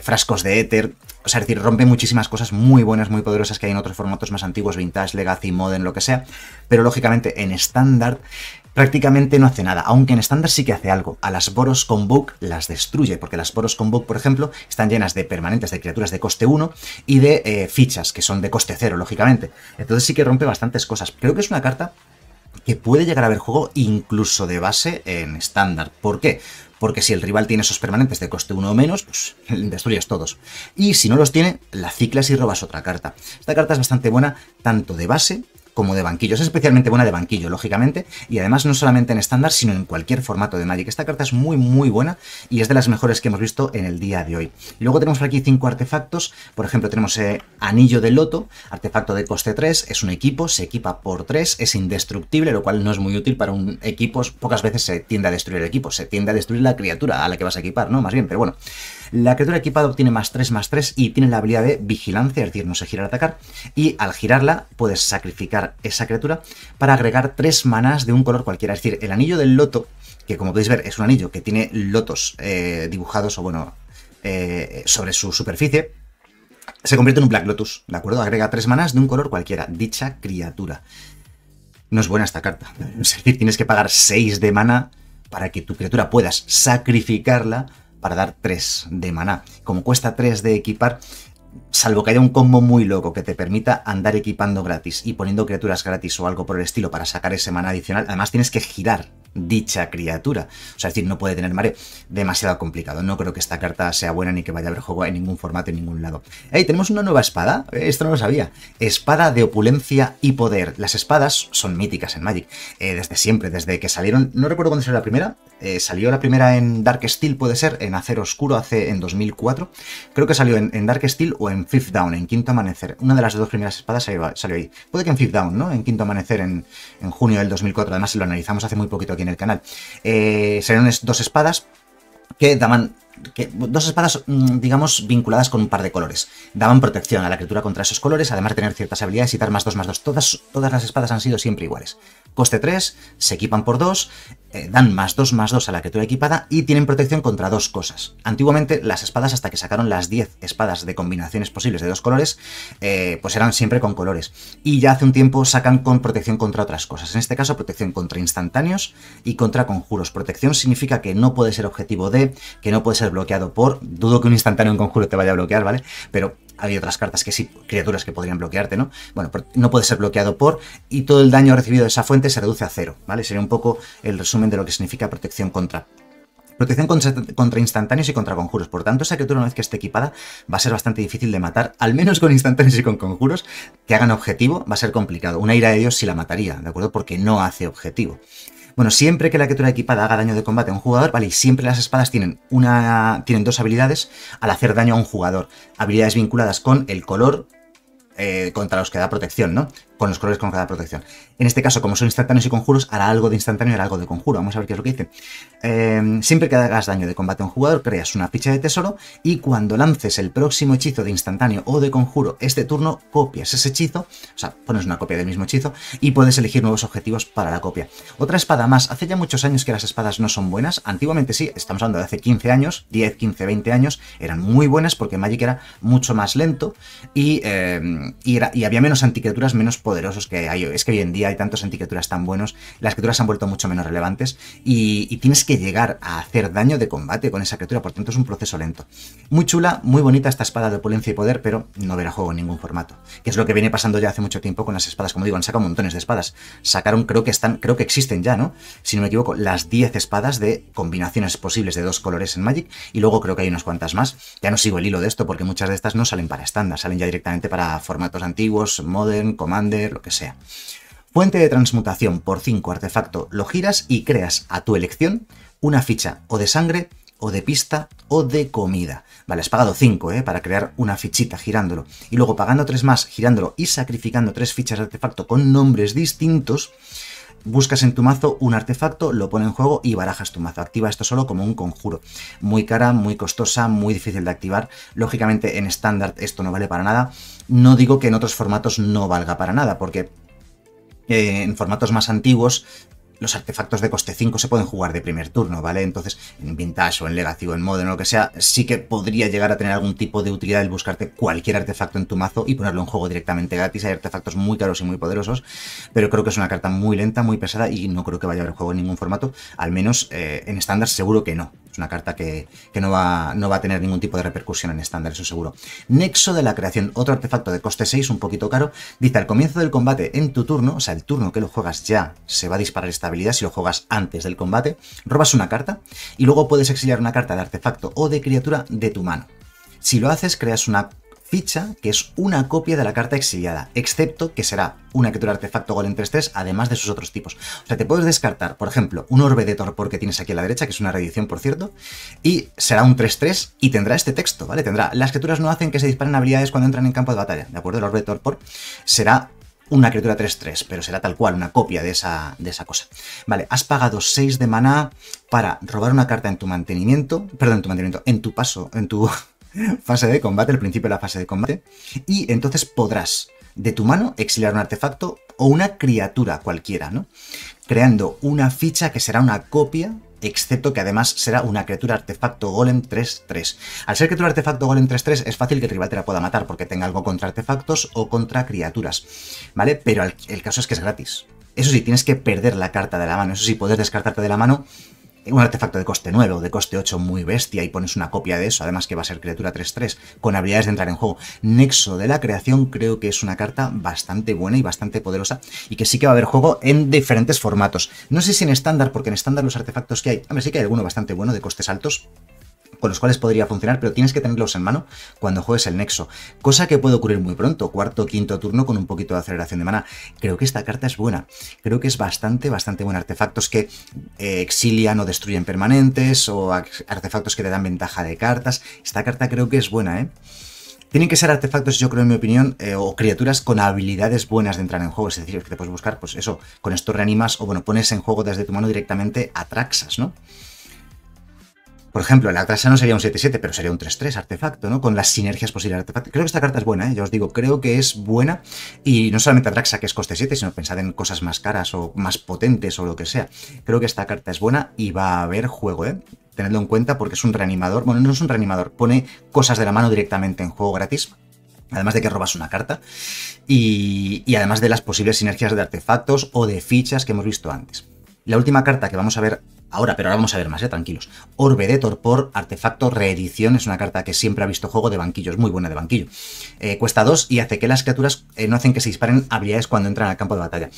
frascos de éter. O sea, es decir, rompe muchísimas cosas muy buenas, muy poderosas que hay en otros formatos más antiguos, vintage, legacy, modern, lo que sea. Pero lógicamente en estándar prácticamente no hace nada, aunque en estándar sí que hace algo. A las Boros Convoke las destruye, porque las Boros Convoke, por ejemplo, están llenas de permanentes, de criaturas de coste 1 y de eh, fichas, que son de coste 0, lógicamente. Entonces sí que rompe bastantes cosas. Creo que es una carta que puede llegar a ver juego incluso de base en estándar. ¿Por qué? porque si el rival tiene esos permanentes de coste 1 o menos, pues destruyes todos. Y si no los tiene, la ciclas y robas otra carta. Esta carta es bastante buena tanto de base como de banquillo. Es especialmente buena de banquillo, lógicamente, y además no solamente en estándar, sino en cualquier formato de Magic. Esta carta es muy, muy buena y es de las mejores que hemos visto en el día de hoy. Luego tenemos por aquí cinco artefactos. Por ejemplo, tenemos eh, Anillo de Loto, artefacto de coste 3, es un equipo, se equipa por 3, es indestructible, lo cual no es muy útil para un equipo. Pocas veces se tiende a destruir el equipo, se tiende a destruir la criatura a la que vas a equipar, ¿no? Más bien, pero bueno. La criatura equipada obtiene más 3, más 3 y tiene la habilidad de vigilancia, es decir, no se gira al atacar. Y al girarla puedes sacrificar esa criatura para agregar 3 manas de un color cualquiera. Es decir, el anillo del loto, que como podéis ver es un anillo que tiene lotos eh, dibujados o bueno, eh, sobre su superficie, se convierte en un Black Lotus, ¿de acuerdo? Agrega 3 manas de un color cualquiera, dicha criatura. No es buena esta carta. Es decir, tienes que pagar 6 de mana para que tu criatura puedas sacrificarla para dar 3 de maná. Como cuesta 3 de equipar, salvo que haya un combo muy loco que te permita andar equipando gratis y poniendo criaturas gratis o algo por el estilo para sacar ese maná adicional, además tienes que girar dicha criatura. O sea, es decir, no puede tener mare Demasiado complicado. No creo que esta carta sea buena ni que vaya a haber juego en ningún formato, en ningún lado. ¡Ey! Tenemos una nueva espada. Eh, esto no lo sabía. Espada de opulencia y poder. Las espadas son míticas en Magic. Eh, desde siempre, desde que salieron. No recuerdo cuándo salió la primera. Eh, salió la primera en Dark Steel, puede ser, en Acero Oscuro, hace en 2004. Creo que salió en, Dark Steel o en Fifth Down, en Quinto Amanecer. Una de las dos primeras espadas salió, ahí. Puede que en Fifth Down, ¿no? En Quinto Amanecer, en, junio del 2004. Además, lo analizamos hace muy poquito en el canal. Eh, serían dos espadas que daban dos espadas, mm, digamos, vinculadas con un par de colores. Daban protección a la criatura contra esos colores, además de tener ciertas habilidades y dar más 2 más 2. Todas, todas las espadas han sido siempre iguales. Coste 3, se equipan por 2, eh, dan más 2 más 2 a la criatura equipada y tienen protección contra dos cosas. Antiguamente, las espadas, hasta que sacaron las 10 espadas de combinaciones posibles de dos colores, eh, pues eran siempre con colores. Y ya hace un tiempo sacan con protección contra otras cosas. En este caso, protección contra instantáneos y contra conjuros. Protección significa que no puede ser objetivo de, que no puede ser bloqueado por. Dudo que un instantáneo en conjuro te vaya a bloquear, ¿vale? Pero hay otras cartas que sí, criaturas que podrían bloquearte, ¿no? Bueno, no puede ser bloqueado por, y todo el daño recibido de esa fuente se reduce a cero, ¿vale? Sería un poco el resumen de lo que significa protección contra. Protección contra, instantáneos y contra conjuros. Por tanto, esa criatura, una vez que esté equipada, va a ser bastante difícil de matar, al menos con instantáneos y con conjuros. Que hagan objetivo va a ser complicado. Una ira de Dios si la mataría, ¿de acuerdo? Porque no hace objetivo. Bueno, siempre que la criatura equipada haga daño de combate a un jugador, vale, y siempre las espadas tienen, una, tienen dos habilidades al hacer daño a un jugador. Habilidades vinculadas con el color, eh, contra los que da protección, ¿no? Con los colores con los que da protección. En este caso, como son instantáneos y conjuros, hará algo de instantáneo y hará algo de conjuro. Vamos a ver qué es lo que dice. Em, siempre que hagas daño de combate a un jugador, creas una ficha de tesoro y cuando lances el próximo hechizo de instantáneo o de conjuro este turno, copias ese hechizo, o sea, pones una copia del mismo hechizo y puedes elegir nuevos objetivos para la copia. Otra espada más. Hace ya muchos años que las espadas no son buenas. Antiguamente sí, estamos hablando de hace 15 años, 10, 15, 20 años, eran muy buenas porque Magic era mucho más lento y... Em, y, había menos anticriaturas menos poderosos que hay Es que hoy en día hay tantos anticriaturas tan buenos, las criaturas se han vuelto mucho menos relevantes y, tienes que llegar a hacer daño de combate con esa criatura, por tanto es un proceso lento. Muy chula, muy bonita esta espada de opulencia y poder, pero no verá juego en ningún formato, que es lo que viene pasando ya hace mucho tiempo con las espadas. Como digo, han sacado montones de espadas. Sacaron, creo que están, creo que existen ya, ¿no? Si no me equivoco, las 10 espadas de combinaciones posibles de dos colores en Magic y luego creo que hay unas cuantas más. Ya no sigo el hilo de esto porque muchas de estas no salen para estándar, salen ya directamente para formar formatos antiguos, Modern, Commander, lo que sea. Fuente de transmutación por 5 artefacto lo giras y creas a tu elección una ficha o de sangre o de pista o de comida. Vale, has pagado 5 ¿eh? para crear una fichita girándolo. Y luego pagando 3 más, girándolo y sacrificando 3 fichas de artefacto con nombres distintos, buscas en tu mazo un artefacto, lo pone en juego y barajas tu mazo. Activa esto solo como un conjuro. Muy cara, muy costosa, muy difícil de activar. Lógicamente en estándar esto no vale para nada. No digo que en otros formatos no valga para nada, porque eh, en formatos más antiguos los artefactos de coste 5 se pueden jugar de primer turno, ¿vale? Entonces, en Vintage o en Legacy o en Modern o lo que sea, sí que podría llegar a tener algún tipo de utilidad el buscarte cualquier artefacto en tu mazo y ponerlo en juego directamente gratis. Hay artefactos muy caros y muy poderosos, pero creo que es una carta muy lenta, muy pesada y no creo que vaya a haber juego en ningún formato. Al menos eh, en estándar seguro que no. Es una carta que, no, va, no, va, a tener ningún tipo de repercusión en estándar, eso seguro. Nexo de la creación, otro artefacto de coste 6, un poquito caro. Dice, al comienzo del combate en tu turno, o sea, el turno que lo juegas ya, se va a disparar esta habilidad si lo juegas antes del combate. Robas una carta y luego puedes exiliar una carta de artefacto o de criatura de tu mano. Si lo haces, creas una ficha que es una copia de la carta exiliada, excepto que será una criatura artefacto golem 3-3, además de sus otros tipos. O sea, te puedes descartar, por ejemplo, un orbe de torpor que tienes aquí a la derecha, que es una reedición, por cierto, y será un 3-3 y tendrá este texto, ¿vale? Tendrá, las criaturas no hacen que se disparen habilidades cuando entran en campo de batalla, ¿de acuerdo? El orbe de torpor será una criatura 3-3, pero será tal cual, una copia de esa, de esa cosa. Vale, has pagado 6 de maná para robar una carta en tu mantenimiento, perdón, en tu mantenimiento, en tu paso, en tu fase de combate, el principio de la fase de combate, y entonces podrás de tu mano exiliar un artefacto o una criatura cualquiera, ¿no? Creando una ficha que será una copia, excepto que además será una criatura artefacto golem 3-3. Al ser criatura artefacto golem 3-3 es fácil que el rival te la pueda matar porque tenga algo contra artefactos o contra criaturas, ¿vale? Pero el, caso es que es gratis. Eso sí, tienes que perder la carta de la mano, eso sí, puedes descartarte de la mano un artefacto de coste 9 o de coste 8 muy bestia y pones una copia de eso, además que va a ser criatura 3-3, con habilidades de entrar en juego. Nexo de la creación creo que es una carta bastante buena y bastante poderosa y que sí que va a haber juego en diferentes formatos. No sé si en estándar, porque en estándar los artefactos que hay, hombre, sí que hay alguno bastante bueno de costes altos, con los cuales podría funcionar, pero tienes que tenerlos en mano cuando juegues el Nexo, cosa que puede ocurrir muy pronto, cuarto, quinto turno con un poquito de aceleración de mana. Creo que esta carta es buena, creo que es bastante, bastante buena. Artefactos que eh, exilian o destruyen permanentes o artefactos que te dan ventaja de cartas. Esta carta creo que es buena, ¿eh? Tienen que ser artefactos, yo creo, en mi opinión, eh, o criaturas con habilidades buenas de entrar en juego. Es decir, que te puedes buscar, pues eso, con esto reanimas o, bueno, pones en juego desde tu mano directamente a Traxas, ¿no? Por ejemplo, la Traxa no sería un 7-7, pero sería un 3-3 artefacto, ¿no? Con las sinergias posibles de artefacto. Creo que esta carta es buena, ¿eh? ya os digo, creo que es buena. Y no solamente atraxa que es coste 7, sino pensad en cosas más caras o más potentes o lo que sea. Creo que esta carta es buena y va a haber juego, ¿eh? Tenedlo en cuenta porque es un reanimador. Bueno, no es un reanimador, pone cosas de la mano directamente en juego gratis. Además de que robas una carta. y además de las posibles sinergias de artefactos o de fichas que hemos visto antes. La última carta que vamos a ver Ahora, pero ahora vamos a ver más, ¿eh? tranquilos. Orbe de Torpor, artefacto, reedición, es una carta que siempre ha visto juego de banquillo, es muy buena de banquillo. Eh, cuesta 2 y hace que las criaturas eh, no hacen que se disparen habilidades cuando entran al campo de batalla.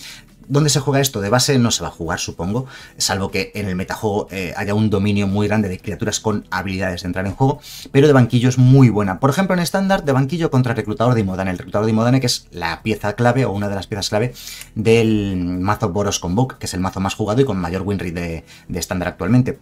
¿Dónde se juega esto? De base no se va a jugar, supongo, salvo que en el metajuego eh, haya un dominio muy grande de criaturas con habilidades de entrar en juego, pero de banquillo es muy buena. Por ejemplo, en estándar, de banquillo contra reclutador de Imodane. El reclutador de Imodane, que es la pieza clave o una de las piezas clave del mazo Boros Convoke, que es el mazo más jugado y con mayor winrate de estándar actualmente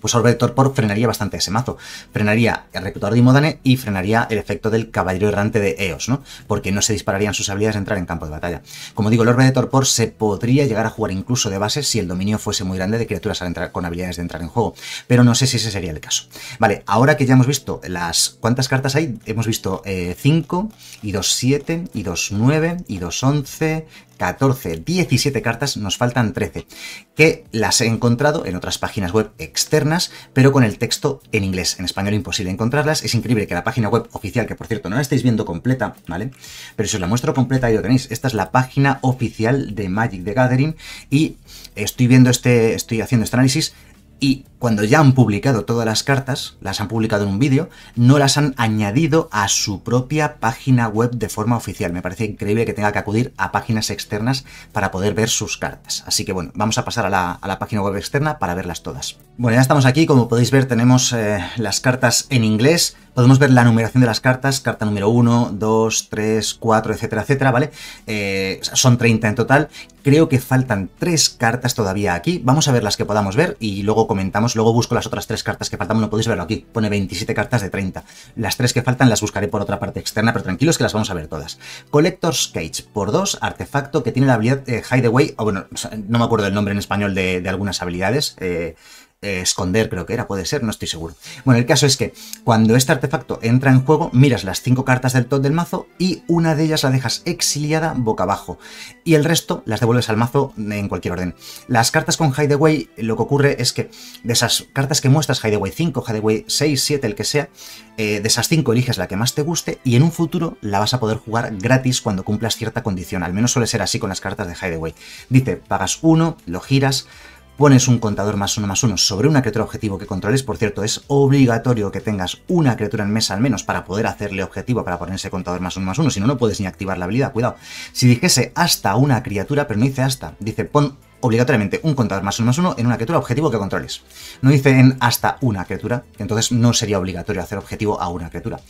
pues de Torpor frenaría bastante ese mazo. Frenaría el reclutador de Imodane y frenaría el efecto del caballero errante de Eos, ¿no? Porque no se dispararían sus habilidades de entrar en campo de batalla. Como digo, el orbe de Torpor se podría llegar a jugar incluso de base si el dominio fuese muy grande de criaturas entrar, con habilidades de entrar en juego, pero no sé si ese sería el caso. Vale, ahora que ya hemos visto las... ¿Cuántas cartas hay? Hemos visto 5 eh, y 2, 7 y 2, 9 y 2, 11 14, 17 cartas, nos faltan 13, que las he encontrado en otras páginas web externas, pero con el texto en inglés. En español imposible encontrarlas. Es increíble que la página web oficial, que por cierto no la estáis viendo completa, ¿vale? Pero si os la muestro completa, ahí lo tenéis. Esta es la página oficial de Magic the Gathering y estoy viendo este, estoy haciendo este análisis y cuando ya han publicado todas las cartas, las han publicado en un vídeo, no las han añadido a su propia página web de forma oficial. Me parece increíble que tenga que acudir a páginas externas para poder ver sus cartas. Así que bueno, vamos a pasar a la, página web externa para verlas todas. Bueno, ya estamos aquí, como podéis ver tenemos eh, las cartas en inglés, podemos ver la numeración de las cartas, carta número 1, 2, 3, 4, etcétera, etcétera, ¿vale? Eh, son 30 en total. Creo que faltan 3 cartas todavía aquí. Vamos a ver las que podamos ver y luego comentamos, luego busco las otras 3 cartas que faltan, no podéis verlo aquí, pone 27 cartas de 30. Las 3 que faltan las buscaré por otra parte externa, pero tranquilos que las vamos a ver todas. Collector's Cage, por 2, artefacto que tiene la habilidad eh, Hideaway, o bueno, no me acuerdo el nombre en español de, de algunas habilidades, eh, eh, esconder, creo que era, puede ser, no estoy seguro. Bueno, el caso es que cuando este artefacto entra en juego, miras las cinco cartas del top del mazo y una de ellas la dejas exiliada boca abajo. Y el resto las devuelves al mazo en cualquier orden. Las cartas con Hideaway, lo que ocurre es que de esas cartas que muestras, Hideaway 5, Hideaway 6, 7, el que sea, eh, de esas 5 eliges la que más te guste y en un futuro la vas a poder jugar gratis cuando cumplas cierta condición. Al menos suele ser así con las cartas de Hideaway. Dice, pagas uno, lo giras, pones un contador más uno más uno sobre una criatura objetivo que controles, por cierto, es obligatorio que tengas una criatura en mesa al menos para poder hacerle objetivo para ponerse contador más uno más uno, si no, no puedes ni activar la habilidad, cuidado. Si dijese hasta una criatura, pero no dice hasta, dice pon obligatoriamente un contador más uno más uno en una criatura objetivo que controles. No dice en hasta una criatura, entonces no sería obligatorio hacer objetivo a una criatura.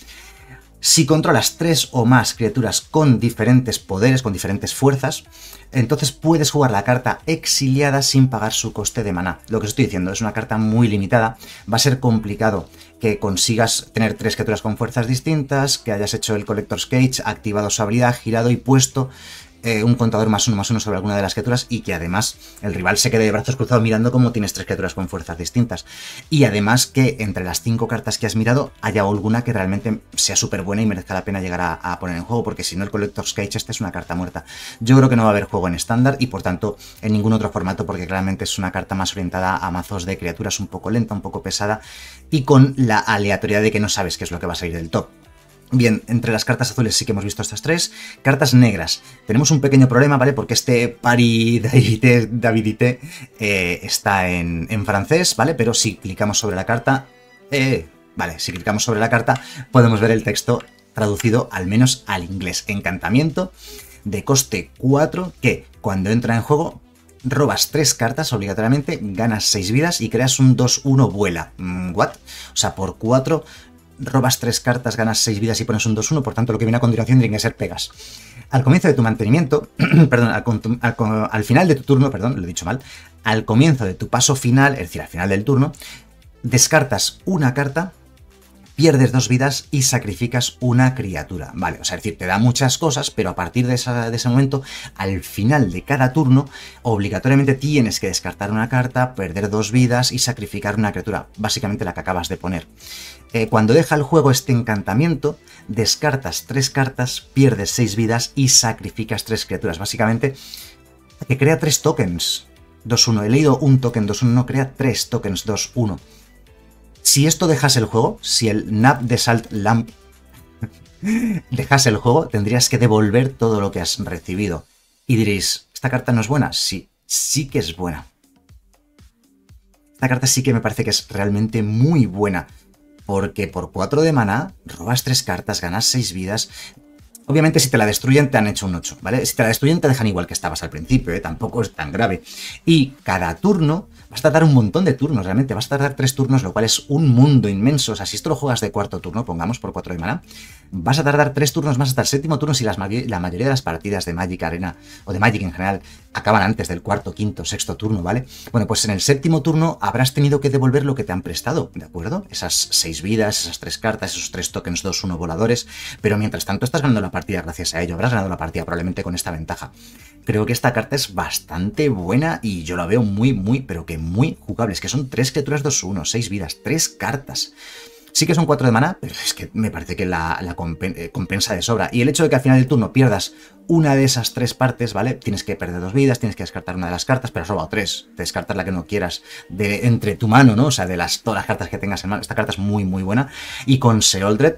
Si controlas tres o más criaturas con diferentes poderes, con diferentes fuerzas, entonces puedes jugar la carta exiliada sin pagar su coste de maná. Lo que os estoy diciendo es una carta muy limitada, va a ser complicado que consigas tener tres criaturas con fuerzas distintas, que hayas hecho el Collector's Cage, activado su habilidad, girado y puesto eh, un contador más uno más uno sobre alguna de las criaturas y que además el rival se quede de brazos cruzados mirando cómo tienes tres criaturas con fuerzas distintas. Y además que entre las cinco cartas que has mirado haya alguna que realmente sea súper buena y merezca la pena llegar a, poner en juego, porque si no el Collector's Cage esta es una carta muerta. Yo creo que no va a haber juego en estándar y por tanto en ningún otro formato, porque claramente es una carta más orientada a mazos de criaturas un poco lenta, un poco pesada y con la aleatoriedad de que no sabes qué es lo que va a salir del top. Bien, entre las cartas azules sí que hemos visto estas tres. Cartas negras. Tenemos un pequeño problema, ¿vale? Porque este pari Davidité eh, está en, francés, ¿vale? Pero si clicamos sobre la carta... Eh, vale, si clicamos sobre la carta podemos ver el texto traducido al menos al inglés. Encantamiento de coste 4 que cuando entra en juego robas tres cartas obligatoriamente, ganas seis vidas y creas un 2-1 vuela. Mm, ¿What? O sea, por 4 robas tres cartas, ganas seis vidas y pones un 2-1, por tanto lo que viene a continuación tiene que ser pegas. Al comienzo de tu mantenimiento, perdón, al, final de tu turno, perdón, lo he dicho mal, al comienzo de tu paso final, es decir, al final del turno, descartas una carta pierdes dos vidas y sacrificas una criatura. Vale, o sea, es decir, te da muchas cosas, pero a partir de, ese momento, al final de cada turno, obligatoriamente tienes que descartar una carta, perder dos vidas y sacrificar una criatura, básicamente la que acabas de poner. Eh, cuando deja el juego este encantamiento, descartas tres cartas, pierdes seis vidas y sacrificas tres criaturas. Básicamente, que crea tres tokens. 2-1. He leído un token 2-1, no crea tres tokens 2-1. Si esto dejase el juego, si el nap de Salt Lamp dejase el juego, tendrías que devolver todo lo que has recibido. Y diréis, ¿esta carta no es buena? Sí, sí que es buena. Esta carta sí que me parece que es realmente muy buena. Porque por 4 de maná, robas 3 cartas, ganas 6 vidas. Obviamente si te la destruyen te han hecho un 8, ¿vale? Si te la destruyen te dejan igual que estabas al principio, ¿eh? tampoco es tan grave. Y cada turno vas a tardar un montón de turnos, realmente. Vas a tardar tres turnos, lo cual es un mundo inmenso. O sea, si esto lo juegas de cuarto turno, pongamos por cuatro de mana, vas a tardar tres turnos más hasta el séptimo turno si las, la mayoría de las partidas de Magic Arena o de Magic en general acaban antes del cuarto, quinto, sexto turno, ¿vale? Bueno, pues en el séptimo turno habrás tenido que devolver lo que te han prestado, ¿de acuerdo? Esas seis vidas, esas tres cartas, esos tres tokens 2-1 voladores, pero mientras tanto estás ganando la partida gracias a ello, habrás ganado la partida probablemente con esta ventaja. Creo que esta carta es bastante buena y yo la veo muy, muy, pero que muy jugable. Es que son tres criaturas 2-1, seis vidas, tres cartas. Sí que son cuatro de mana, pero es que me parece que la, eh, compensa de sobra. Y el hecho de que al final del turno pierdas una de esas tres partes, ¿vale? Tienes que perder dos vidas, tienes que descartar una de las cartas, pero has robado tres. Descartar la que no quieras de entre tu mano, ¿no? O sea, de las, todas las cartas que tengas en mano. Esta carta es muy, muy buena. Y con Seoldred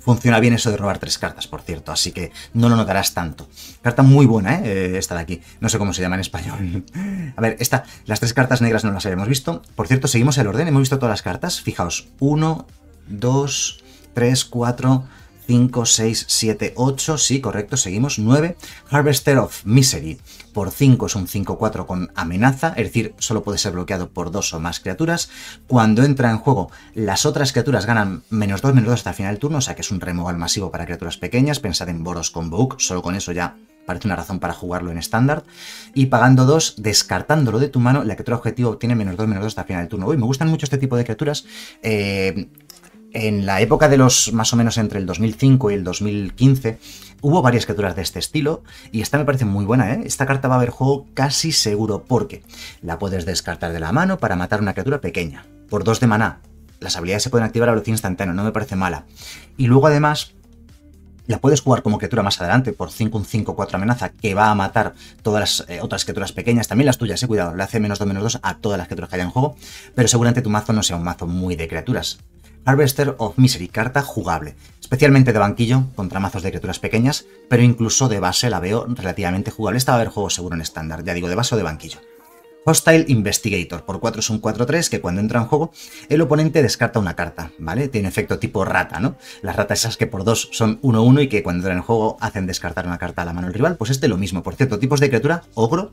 funciona bien eso de robar tres cartas, por cierto, así que no lo notarás tanto. Carta muy buena, ¿eh? eh esta de aquí. No sé cómo se llama en español. A ver, esta, las tres cartas negras no las habíamos visto. Por cierto, seguimos el orden. Hemos visto todas las cartas. Fijaos, uno 2, 3, 4, 5, 6, 7, 8, sí, correcto, seguimos, 9, Harvester of Misery, por 5 es un 5-4 con amenaza, es decir, solo puede ser bloqueado por 2 o más criaturas, cuando entra en juego las otras criaturas ganan menos 2, menos 2 hasta el final del turno, o sea que es un removal masivo para criaturas pequeñas, pensad en Boros con Book, solo con eso ya parece una razón para jugarlo en estándar. Y pagando 2, descartándolo de tu mano, la criatura objetivo obtiene menos 2, menos 2 hasta el final del turno. Uy, me gustan mucho este tipo de criaturas. Eh, en la época de los más o menos entre el 2005 y el 2015 hubo varias criaturas de este estilo y esta me parece muy buena, ¿eh? Esta carta va a haber juego casi seguro porque la puedes descartar de la mano para matar una criatura pequeña por 2 de maná. Las habilidades se pueden activar a velocidad instantánea, no me parece mala. Y luego además la puedes jugar como criatura más adelante por 5, un 5, 4 amenaza que va a matar todas las eh, otras criaturas pequeñas, también las tuyas, eh, cuidado, le hace menos 2, menos 2 a todas las criaturas que haya en juego, pero seguramente tu mazo no sea un mazo muy de criaturas. Harvester of Misery, carta jugable, especialmente de banquillo, contra mazos de criaturas pequeñas, pero incluso de base la veo relativamente jugable. Esta va a haber juego seguro en estándar, ya digo, de base o de banquillo. Hostile Investigator, por 4 es un 4-3 que cuando entra en juego el oponente descarta una carta, ¿vale? Tiene efecto tipo rata, ¿no? Las ratas esas que por 2 son 1-1 y que cuando entran en juego hacen descartar una carta a la mano del rival, pues este lo mismo. Por cierto, tipos de criatura, ogro,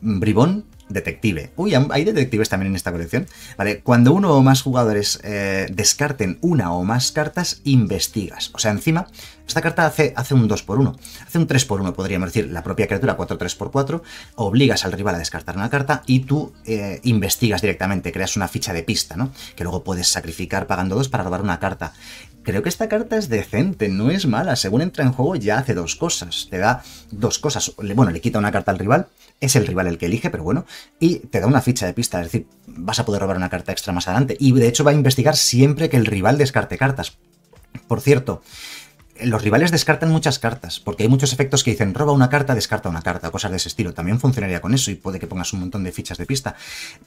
bribón, detective. Uy, hay detectives también en esta colección. Vale, cuando uno o más jugadores eh, descarten una o más cartas, investigas. O sea, encima, esta carta hace, un 2x1, hace un 3x1, podríamos decir. La propia criatura 4 3 por 4 obligas al rival a descartar una carta y tú eh, investigas directamente, creas una ficha de pista, ¿no? Que luego puedes sacrificar pagando 2 para robar una carta creo que esta carta es decente, no es mala. Según entra en juego ya hace dos cosas. Te da dos cosas. Bueno, le quita una carta al rival, es el rival el que elige, pero bueno. Y te da una ficha de pista, es decir, vas a poder robar una carta extra más adelante. Y de hecho va a investigar siempre que el rival descarte cartas. Por cierto, los rivales descartan muchas cartas, porque hay muchos efectos que dicen roba una carta, descarta una carta, cosas de ese estilo. También funcionaría con eso y puede que pongas un montón de fichas de pista.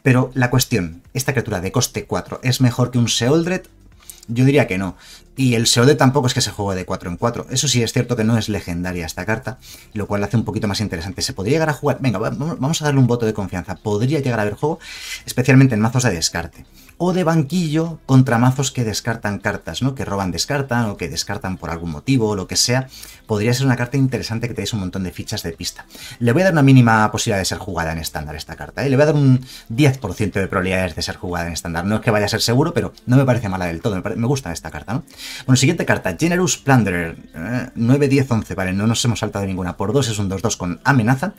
Pero la cuestión, ¿esta criatura de coste 4 es mejor que un Seoldred? Yo diría que no. Y el Seode tampoco es que se juegue de 4 en 4. Eso sí es cierto que no es legendaria esta carta, lo cual la hace un poquito más interesante. Se podría llegar a jugar. Venga, vamos a darle un voto de confianza. Podría llegar a haber juego, especialmente en mazos de descarte. O de banquillo contra mazos que descartan cartas, ¿no? Que roban, descartan, o que descartan por algún motivo, o lo que sea. Podría ser una carta interesante que te un montón de fichas de pista. Le voy a dar una mínima posibilidad de ser jugada en estándar esta carta. ¿eh? Le voy a dar un 10% de probabilidades de ser jugada en estándar. No es que vaya a ser seguro, pero no me parece mala del todo. me gusta esta carta, ¿no? Bueno, siguiente carta, Generous Plunderer, 9, 10, 11, vale, no nos hemos saltado ninguna, por 2 es un 2-2 con amenaza,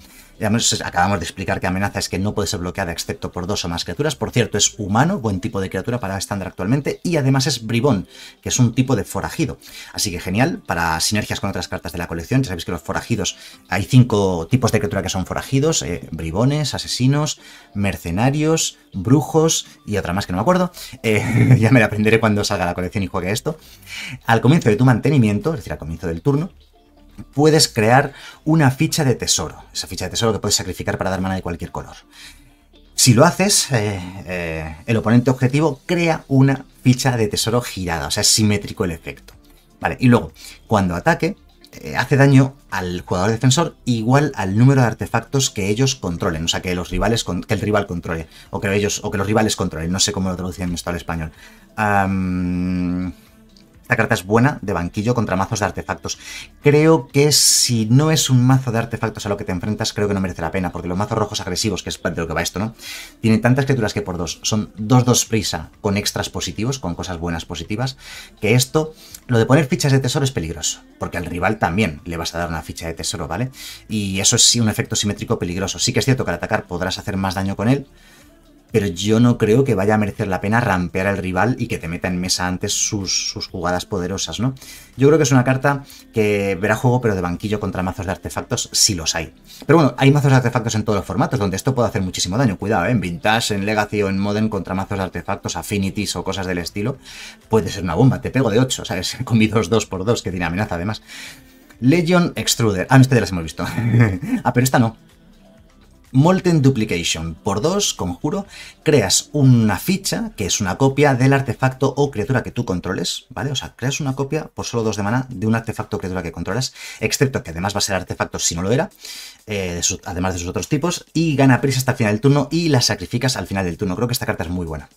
acabamos de explicar que amenaza es que no puede ser bloqueada excepto por dos o más criaturas, por cierto, es humano, buen tipo de criatura para estándar actualmente, y además es bribón, que es un tipo de forajido, así que genial, para sinergias con otras cartas de la colección, ya sabéis que los forajidos, hay cinco tipos de criatura que son forajidos, eh, bribones, asesinos, mercenarios, brujos y otra más que no me acuerdo, eh, ya me la aprenderé cuando salga la colección y juegue esto, al comienzo de tu mantenimiento, es decir, al comienzo del turno, puedes crear una ficha de tesoro. Esa ficha de tesoro que puedes sacrificar para dar mana de cualquier color. Si lo haces, eh, eh, el oponente objetivo crea una ficha de tesoro girada, o sea, es simétrico el efecto. Vale, y luego, cuando ataque, eh, hace daño al jugador defensor igual al número de artefactos que ellos controlen, o sea, que los rivales que el rival controle, o que ellos, o que los rivales controlen, no sé cómo lo traducen esto al español. Esta carta es buena de banquillo contra mazos de artefactos. Creo que si no es un mazo de artefactos a lo que te enfrentas, creo que no merece la pena, porque los mazos rojos agresivos, que es de lo que va esto, ¿no? Tiene tantas criaturas que por dos son dos-dos prisa con extras positivos, con cosas buenas positivas, que esto, lo de poner fichas de tesoro es peligroso, porque al rival también le vas a dar una ficha de tesoro, ¿vale? Y eso es sí un efecto simétrico peligroso. Sí que es cierto que al atacar podrás hacer más daño con él, pero yo no creo que vaya a merecer la pena rampear al rival y que te meta en mesa antes sus, sus, jugadas poderosas, ¿no? Yo creo que es una carta que verá juego, pero de banquillo contra mazos de artefactos, si los hay. Pero bueno, hay mazos de artefactos en todos los formatos, donde esto puede hacer muchísimo daño. Cuidado, ¿eh? en Vintage, en Legacy o en Modern contra mazos de artefactos, Affinities o cosas del estilo, puede ser una bomba. Te pego de 8, ¿sabes? Con mi 2-2 por 2, que tiene amenaza además. Legion Extruder. Ah, no, esta ya las hemos visto. ah, pero esta no. Molten Duplication. Por dos, conjuro, creas una ficha que es una copia del artefacto o criatura que tú controles, ¿vale? O sea, creas una copia por solo dos de mana de un artefacto o criatura que controlas, excepto que además va a ser artefacto si no lo era, eh, además de sus otros tipos, y gana prisa hasta el final del turno y la sacrificas al final del turno. Creo que esta carta es muy buena.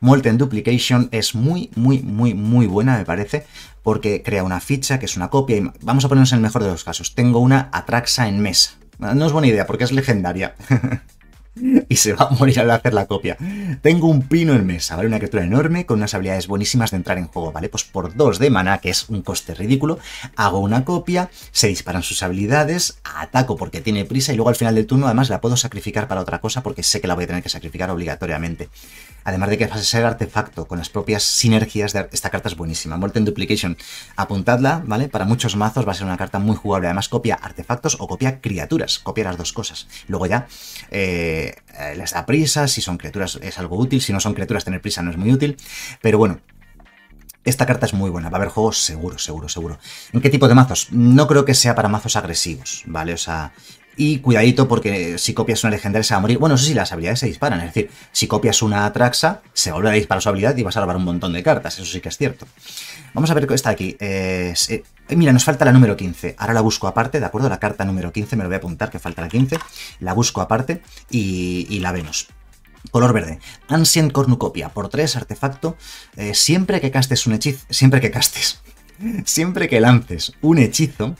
Molten Duplication es muy, muy, muy, muy buena, me parece, porque crea una ficha que es una copia. Y vamos a ponernos en el mejor de los casos. Tengo una Atraxa en mesa, Ah, no es buena idea porque es legendaria. y se va a morir al hacer la copia. Tengo un pino en mesa, ¿vale? Una criatura enorme con unas habilidades buenísimas de entrar en juego, ¿vale? Pues por 2 de mana que es un coste ridículo, hago una copia, se disparan sus habilidades, ataco porque tiene prisa y luego al final del turno además la puedo sacrificar para otra cosa porque sé que la voy a tener que sacrificar obligatoriamente además de que vas a ser artefacto con las propias sinergias de esta carta es buenísima. en Duplication, apuntadla, ¿vale? Para muchos mazos va a ser una carta muy jugable. Además copia artefactos o copia criaturas, copia las dos cosas. Luego ya eh, eh les prisa, si son criaturas es algo útil, si no son criaturas tener prisa no es muy útil, pero bueno. Esta carta es muy buena, va a haber juegos seguro, seguro, seguro. ¿En qué tipo de mazos? No creo que sea para mazos agresivos, ¿vale? O sea, y cuidadito porque si copias una legendaria se va a morir. Bueno, eso sí, las habilidades se disparan. Es decir, si copias una Traxa, se volverá a disparar su habilidad y vas a robar un montón de cartas. Eso sí que es cierto. Vamos a ver esta está aquí. Eh, eh, mira, nos falta la número 15. Ahora la busco aparte, ¿de acuerdo? La carta número 15, me lo voy a apuntar que falta la 15. La busco aparte y, la vemos. Color verde. Ancient Cornucopia. Por tres artefacto. Eh, siempre que castes un hechizo... Siempre que castes... Siempre que lances un hechizo,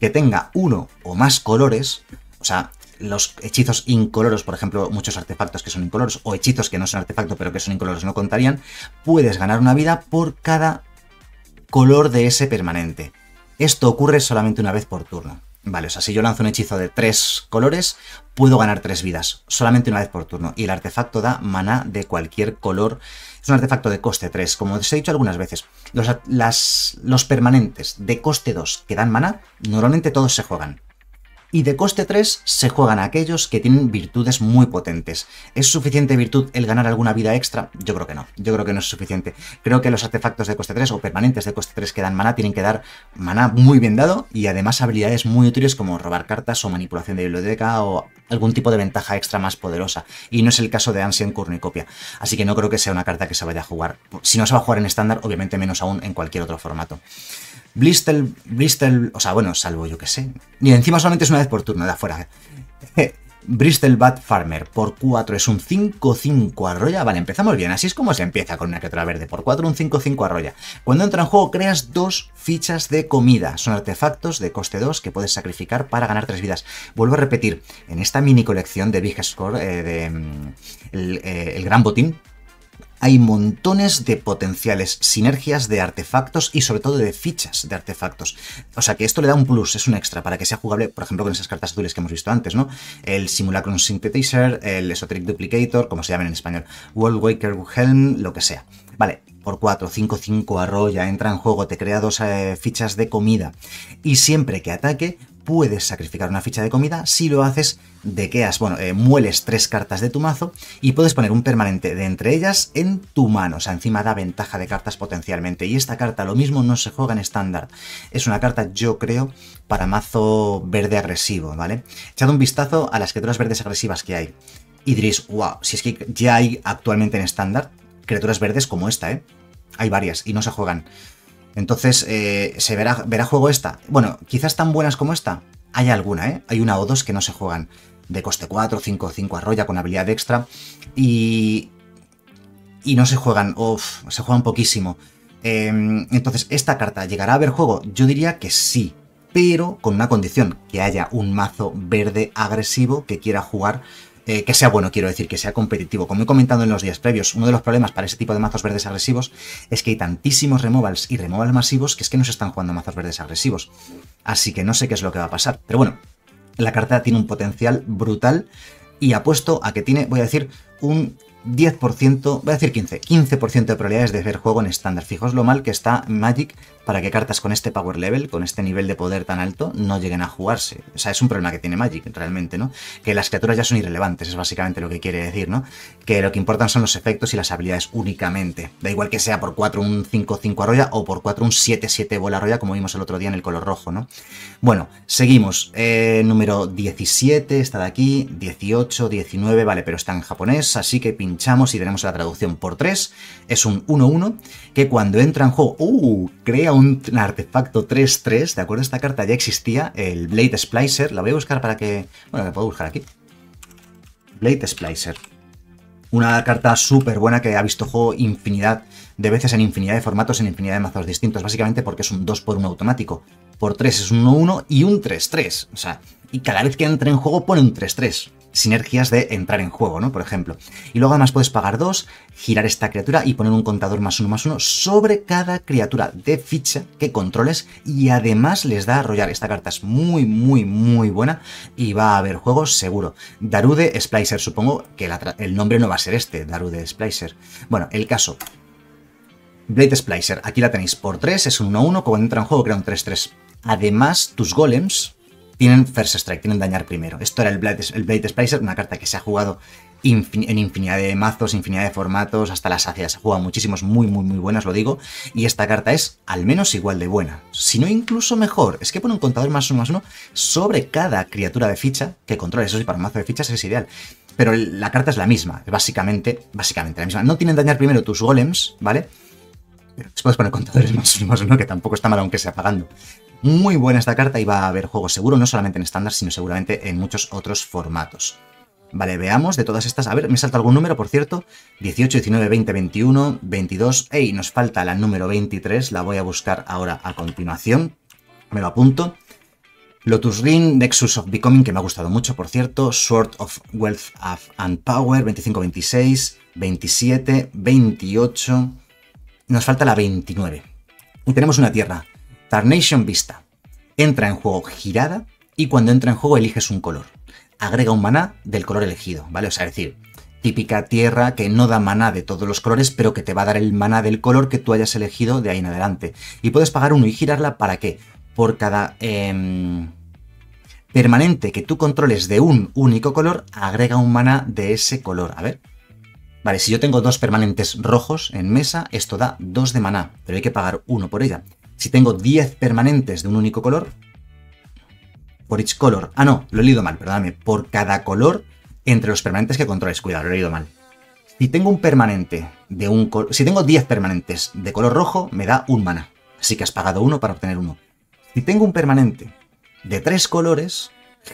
que tenga uno o más colores, o sea, los hechizos incoloros, por ejemplo, muchos artefactos que son incoloros o hechizos que no son artefactos pero que son incoloros no contarían, puedes ganar una vida por cada color de ese permanente. Esto ocurre solamente una vez por turno. Vale, o sea, si yo lanzo un hechizo de tres colores, puedo ganar tres vidas, solamente una vez por turno. Y el artefacto da maná de cualquier color es un artefacto de coste 3, como os he dicho algunas veces. Los, permanentes de coste 2 que dan mana, normalmente todos se juegan y de coste 3 se juegan aquellos que tienen virtudes muy potentes. ¿Es suficiente virtud el ganar alguna vida extra? Yo creo que no, yo creo que no es suficiente. Creo que los artefactos de coste 3 o permanentes de coste 3 que dan maná tienen que dar maná muy bien dado y además habilidades muy útiles como robar cartas o manipulación de biblioteca o algún tipo de ventaja extra más poderosa. Y no es el caso de Ancient Copia. Así que no creo que sea una carta que se vaya a jugar. Si no se va a jugar en estándar, obviamente menos aún en cualquier otro formato. Blistel, Blistel, o sea, bueno, salvo yo que sé. Ni encima solamente es una vez por turno, de afuera. Bristol Bat Farmer por 4 es un 5-5 arroya. Vale, empezamos bien. Así es como se empieza con una criatura verde. Por 4 un 5-5 arroya. Cuando entra en juego creas dos fichas de comida. Son artefactos de coste 2 que puedes sacrificar para ganar 3 vidas. Vuelvo a repetir, en esta mini colección de Big Score, eh, de, mm, el, eh, el Gran Botín, hay montones de potenciales sinergias de artefactos y sobre todo de fichas de artefactos. O sea que esto le da un plus, es un extra para que sea jugable, por ejemplo, con esas cartas azules que hemos visto antes, ¿no? El Simulacron Synthetizer, el Esoteric Duplicator, como se llaman en español, World Waker Helm, lo que sea. Vale, por 4, 5, 5 arroya, entra en juego, te crea dos eh, fichas de comida. Y siempre que ataque, puedes sacrificar una ficha de comida. Si lo haces, de has bueno, eh, mueles tres cartas de tu mazo y puedes poner un permanente de entre ellas en tu mano. O sea, encima da ventaja de cartas potencialmente. Y esta carta, lo mismo, no se juega en estándar. Es una carta, yo creo, para mazo verde agresivo, ¿vale? Echad un vistazo a las criaturas verdes agresivas que hay. y Idris, wow, si es que ya hay actualmente en estándar criaturas verdes como esta, ¿eh? Hay varias y no se juegan. Entonces, eh, se verá, verá juego esta. Bueno, quizás tan buenas como esta. Hay alguna, ¿eh? Hay una o dos que no se juegan. De coste 4, 5, 5 arroya con habilidad extra. Y. Y no se juegan. uff, se juegan poquísimo. Em, entonces, ¿esta carta llegará a ver juego? Yo diría que sí. Pero con una condición: que haya un mazo verde agresivo que quiera jugar eh, que sea bueno, quiero decir, que sea competitivo. Como he comentado en los días previos, uno de los problemas para ese tipo de mazos verdes agresivos es que hay tantísimos removals y removals masivos que es que no se están jugando mazos verdes agresivos. Así que no sé qué es lo que va a pasar. Pero bueno, la carta tiene un potencial brutal y apuesto a que tiene, voy a decir, un 10%, voy a decir 15, 15% de probabilidades de ver juego en estándar. fijos. lo mal que está Magic para que cartas con este power level, con este nivel de poder tan alto, no lleguen a jugarse. O sea, es un problema que tiene Magic realmente, ¿no? Que las criaturas ya son irrelevantes, es básicamente lo que quiere decir, ¿no? Que lo que importan son los efectos y las habilidades únicamente. Da igual que sea por 4 un 5-5 arroya o por 4 un 7-7 bola arroya, como vimos el otro día en el color rojo, ¿no? Bueno, seguimos. Eh, número 17 está de aquí, 18, 19, vale, pero está en japonés, así que pinta y tenemos la traducción por 3, es un 1-1, que cuando entra en juego, ¡uh! Crea un artefacto 3-3, ¿de acuerdo? Esta carta ya existía, el Blade Splicer, la voy a buscar para que... Bueno, la puedo buscar aquí. Blade Splicer. Una carta súper buena que ha visto juego infinidad de veces en infinidad de formatos, en infinidad de mazos distintos, básicamente porque es un 2 por 1 automático. Por 3 es un 1-1 y un 3-3. O sea, y cada vez que entra en juego pone un 3-3 sinergias de entrar en juego, ¿no? Por ejemplo. Y luego además puedes pagar dos, girar esta criatura y poner un contador más uno más uno sobre cada criatura de ficha que controles y además les da a arrollar. Esta carta es muy, muy, muy buena y va a haber juegos seguro. Darude Splicer, supongo que el nombre no va a ser este, Darude Splicer. Bueno, el caso. Blade Splicer, aquí la tenéis por 3, es un 1-1, Como entra en juego crea un 3-3. Además, tus golems, tienen First Strike, tienen dañar primero. Esto era el Blade, el una carta que se ha jugado en infinidad de mazos, infinidad de formatos, hasta las ácidas. Se ha jugado muchísimos muy, muy, muy buenas, lo digo. Y esta carta es al menos igual de buena, si no incluso mejor. Es que pone un contador más uno más uno sobre cada criatura de ficha que controles. Eso sí, para un mazo de fichas es ideal pero la carta es la misma, básicamente, básicamente la misma. No tienen dañar primero tus golems, ¿vale? Pero puedes poner contadores más uno más uno, que tampoco está mal aunque sea pagando. Muy buena esta carta y va a haber juego seguro, no solamente en estándar, sino seguramente en muchos otros formatos. Vale, veamos de todas estas. A ver, me salta algún número, por cierto. 18, 19, 20, 21, 22. ¡Ey! Nos falta la número 23. La voy a buscar ahora a continuación. Me lo apunto. Lotus Ring, Nexus of Becoming, que me ha gustado mucho, por cierto. Sword of Wealth of and Power, 25, 26, 27, 28. Nos falta la 29. Y tenemos una tierra. Carnation Vista. Entra en juego girada y cuando entra en juego eliges un color. Agrega un maná del color elegido, ¿vale? O sea, es decir, típica tierra que no da maná de todos los colores, pero que te va a dar el maná del color que tú hayas elegido de ahí en adelante. Y puedes pagar uno y girarla para qué? Por cada em, permanente que tú controles de un único color, agrega un maná de ese color. A ver. Vale, si yo tengo dos permanentes rojos en mesa, esto da dos de maná, pero hay que pagar uno por ella. Si tengo 10 permanentes de un único color, por each color. Ah, no, lo he leído mal, perdóname. Por cada color entre los permanentes que controles. Cuidado, lo he leído mal. Si tengo un permanente de un Si tengo 10 permanentes de color rojo, me da un mana. Así que has pagado uno para obtener uno. Si tengo un permanente de tres colores,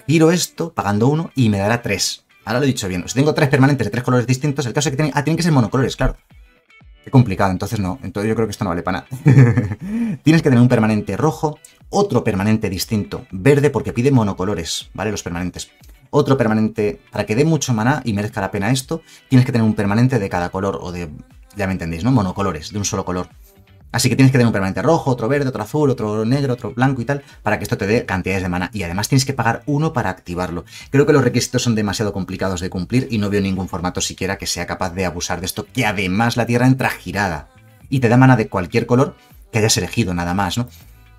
giro esto pagando uno y me dará tres. Ahora lo he dicho bien. Si tengo tres permanentes de tres colores distintos, el caso es que tienen ah, que ser monocolores, claro. Qué complicado, entonces no. Entonces yo creo que esto no vale para nada. Tienes que tener un permanente rojo, otro permanente distinto, verde, porque pide monocolores, ¿vale? Los permanentes. Otro permanente, para que dé mucho maná y merezca la pena esto, tienes que tener un permanente de cada color o de, ya me entendéis, ¿no? Monocolores, de un solo color. Así que tienes que tener un permanente rojo, otro verde, otro azul, otro negro, otro blanco y tal, para que esto te dé cantidades de mana. Y además tienes que pagar uno para activarlo. Creo que los requisitos son demasiado complicados de cumplir y no veo ningún formato siquiera que sea capaz de abusar de esto, que además la tierra entra girada. Y te da mana de cualquier color que hayas elegido, nada más, ¿no?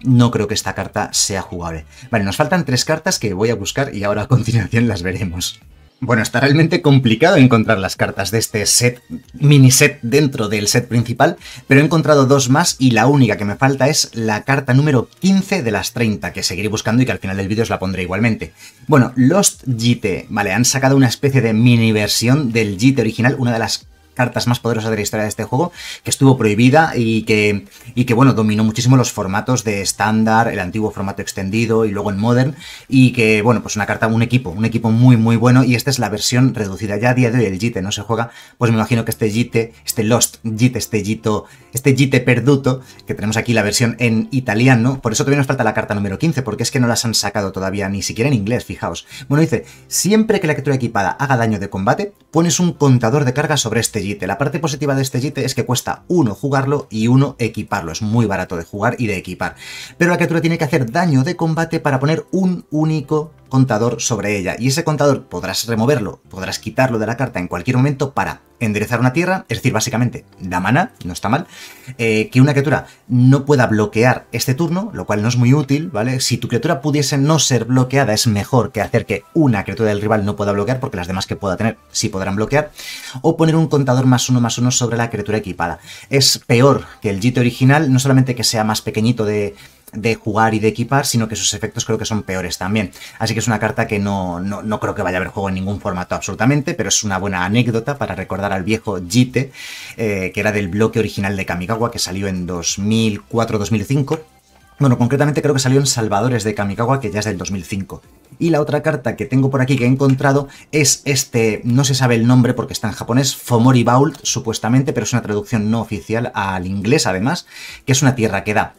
No creo que esta carta sea jugable. Vale, nos faltan tres cartas que voy a buscar y ahora a continuación las veremos. Bueno, está realmente complicado encontrar las cartas de este set, mini set dentro del set principal, pero he encontrado dos más y la única que me falta es la carta número 15 de las 30, que seguiré buscando y que al final del vídeo os la pondré igualmente. Bueno, Lost Jite, vale, han sacado una especie de mini versión del GT original, una de las cartas más poderosas de la historia de este juego, que estuvo prohibida y que, y que bueno, dominó muchísimo los formatos de estándar, el antiguo formato extendido y luego en modern, y que, bueno, pues una carta, un equipo, un equipo muy, muy bueno, y esta es la versión reducida. Ya a día de hoy el JITE no se juega, pues me imagino que este JITE, este Lost JITE, este JITO, e, este JITE perduto, que tenemos aquí la versión en italiano, por eso todavía nos falta la carta número 15, porque es que no las han sacado todavía, ni siquiera en inglés, fijaos. Bueno, dice, siempre que la criatura equipada haga daño de combate, pones un contador de carga sobre este la parte positiva de este Jite es que cuesta uno jugarlo y uno equiparlo. Es muy barato de jugar y de equipar. Pero la criatura tiene que hacer daño de combate para poner un único contador sobre ella y ese contador podrás removerlo, podrás quitarlo de la carta en cualquier momento para enderezar una tierra, es decir, básicamente la mana, no está mal, eh, que una criatura no pueda bloquear este turno, lo cual no es muy útil, ¿vale? Si tu criatura pudiese no ser bloqueada es mejor que hacer que una criatura del rival no pueda bloquear porque las demás que pueda tener sí podrán bloquear, o poner un contador más uno más uno sobre la criatura equipada. Es peor que el JIT original, no solamente que sea más pequeñito de de jugar y de equipar, sino que sus efectos creo que son peores también. Así que es una carta que no, no, creo que vaya a haber juego en ningún formato absolutamente, pero es una buena anécdota para recordar al viejo Jite, eh, que era del bloque original de Kamikawa, que salió en 2004-2005. Bueno, concretamente creo que salió en Salvadores de Kamikawa, que ya es del 2005. Y la otra carta que tengo por aquí que he encontrado es este, no se sabe el nombre porque está en japonés, Fomori Bault, supuestamente, pero es una traducción no oficial al inglés además, que es una tierra que da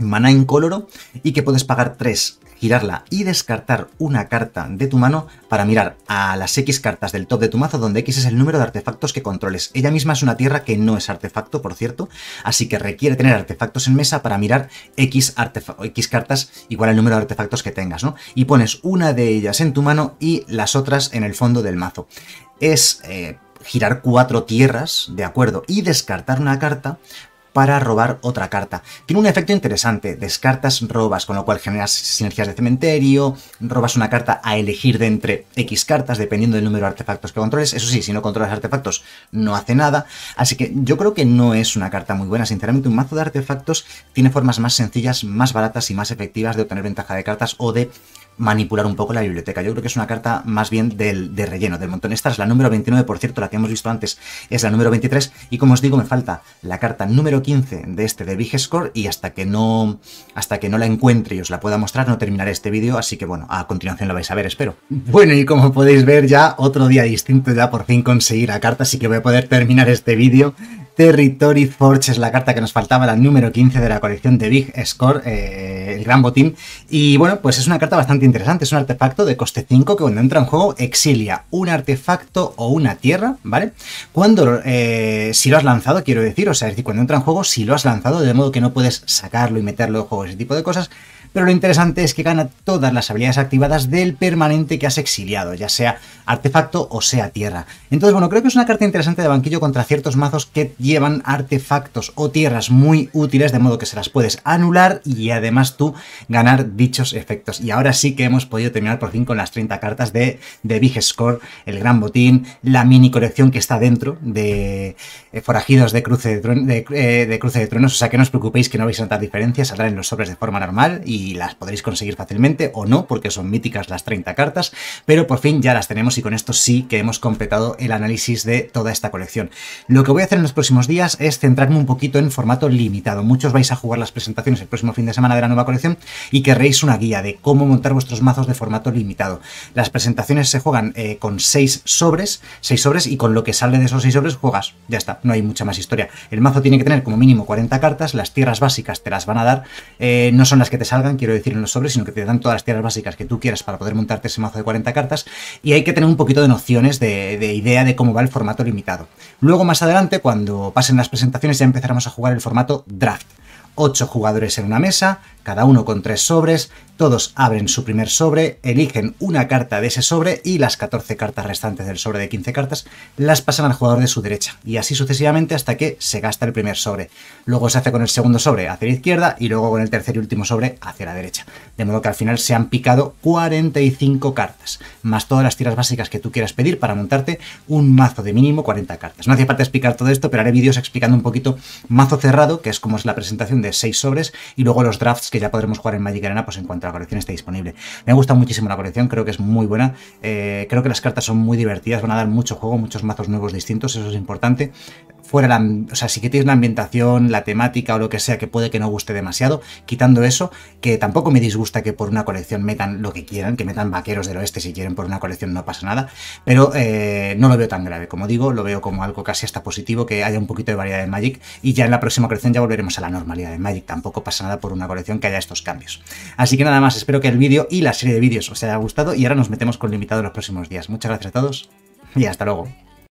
maná incoloro y que puedes pagar 3, girarla y descartar una carta de tu mano para mirar a las X cartas del top de tu mazo, donde X es el número de artefactos que controles. Ella misma es una tierra que no es artefacto, por cierto, así que requiere tener artefactos en mesa para mirar X, X cartas igual al número de artefactos que tengas, ¿no? Y pones una de ellas en tu mano y las otras en el fondo del mazo. Es... Eh, girar cuatro tierras, de acuerdo, y descartar una carta para robar otra carta. Tiene un efecto interesante, descartas robas, con lo cual generas sinergias de cementerio, robas una carta a elegir de entre X cartas, dependiendo del número de artefactos que controles. Eso sí, si no controlas artefactos, no hace nada. Así que yo creo que no es una carta muy buena. Sinceramente, un mazo de artefactos tiene formas más sencillas, más baratas y más efectivas de obtener ventaja de cartas o de manipular un poco la biblioteca. Yo creo que es una carta más bien del, de relleno, del montón. Esta la número 29, por cierto, la que hemos visto antes es la número 23. Y como os digo, me falta la carta número 15 de este de Big Score y hasta que no, hasta que no la encuentre y os la pueda mostrar, no terminaré este vídeo. Así que bueno, a continuación la vais a ver, espero. Bueno, y como podéis ver, ya otro día distinto, ya por fin conseguir la carta, así que voy a poder terminar este vídeo. Territory Forge es la carta que nos faltaba, la número 15 de la colección de Big Score, eh, el gran botín. Y bueno, pues es una carta bastante interesante, es un artefacto de coste 5 que cuando entra en juego exilia un artefacto o una tierra, ¿vale? Cuando, eh, si lo has lanzado, quiero decir, o sea, es decir, cuando entra en juego, si lo has lanzado, de modo que no puedes sacarlo y meterlo en juego, ese tipo de cosas, pero lo interesante es que gana todas las habilidades activadas del permanente que has exiliado, ya sea artefacto o sea tierra. Entonces, bueno, creo que es una carta interesante de banquillo contra ciertos mazos que llevan artefactos o tierras muy útiles, de modo que se las puedes anular y además tú ganar dichos efectos. Y ahora sí que hemos podido terminar por fin con las 30 cartas de, de Big Score, el gran botín, la mini colección que está dentro de eh, forajidos eh, de cruce de, truenos, o sea que no os preocupéis que no vais a notar diferencias, saldrán en los sobres de forma normal y las podréis conseguir fácilmente o no, porque son míticas las 30 cartas, pero por fin ya las tenemos y con esto sí que hemos completado el análisis de toda esta colección. Lo que voy a hacer en los próximos días es centrarme un poquito en formato limitado, muchos vais a jugar las presentaciones el próximo fin de semana de la nueva colección y querréis una guía de cómo montar vuestros mazos de formato limitado. Las presentaciones se juegan eh, con seis sobres, 6 sobres y con lo que sale de esos 6 sobres juegas, ya está no hay mucha más historia. El mazo tiene que tener como mínimo 40 cartas, las tierras básicas te las van a dar, eh, no son las que te salgan, quiero decir, en los sobres, sino que te dan todas las tierras básicas que tú quieras para poder montarte ese mazo de 40 cartas, y hay que tener un poquito de nociones, de, de idea de cómo va el formato limitado. Luego, más adelante, cuando pasen las presentaciones, ya empezaremos a jugar el formato draft. 8 jugadores en una mesa, cada uno con tres sobres, todos abren su primer sobre, eligen una carta de ese sobre y las 14 cartas restantes del sobre de 15 cartas las pasan al jugador de su derecha y así sucesivamente hasta que se gasta el primer sobre. Luego se hace con el segundo sobre hacia la izquierda y luego con el tercer y último sobre hacia la derecha. De modo que al final se han picado 45 cartas, más todas las tiras básicas que tú quieras pedir para montarte un mazo de mínimo 40 cartas. No hace falta explicar todo esto, pero haré vídeos explicando un poquito mazo cerrado, que es como es la presentación de 6 sobres y luego los drafts que ya podremos jugar en Magic Arena pues en cuanto la colección esté disponible. Me gusta muchísimo la colección, creo que es muy buena. Eh, creo que las cartas son muy divertidas, van a dar mucho juego, muchos mazos nuevos distintos, eso es importante fuera la, o sea, si tienes la ambientación, la temática o lo que sea que puede que no guste demasiado, quitando eso, que tampoco me disgusta que por una colección metan lo que quieran, que metan vaqueros del oeste si quieren por una colección, no pasa nada, pero eh, no lo veo tan grave, como digo, lo veo como algo casi hasta positivo, que haya un poquito de variedad de Magic y ya en la próxima colección ya volveremos a la normalidad de Magic, tampoco pasa nada por una colección que haya estos cambios. Así que nada más, espero que el vídeo y la serie de vídeos os haya gustado y ahora nos metemos con limitado en los próximos días. Muchas gracias a todos y hasta luego.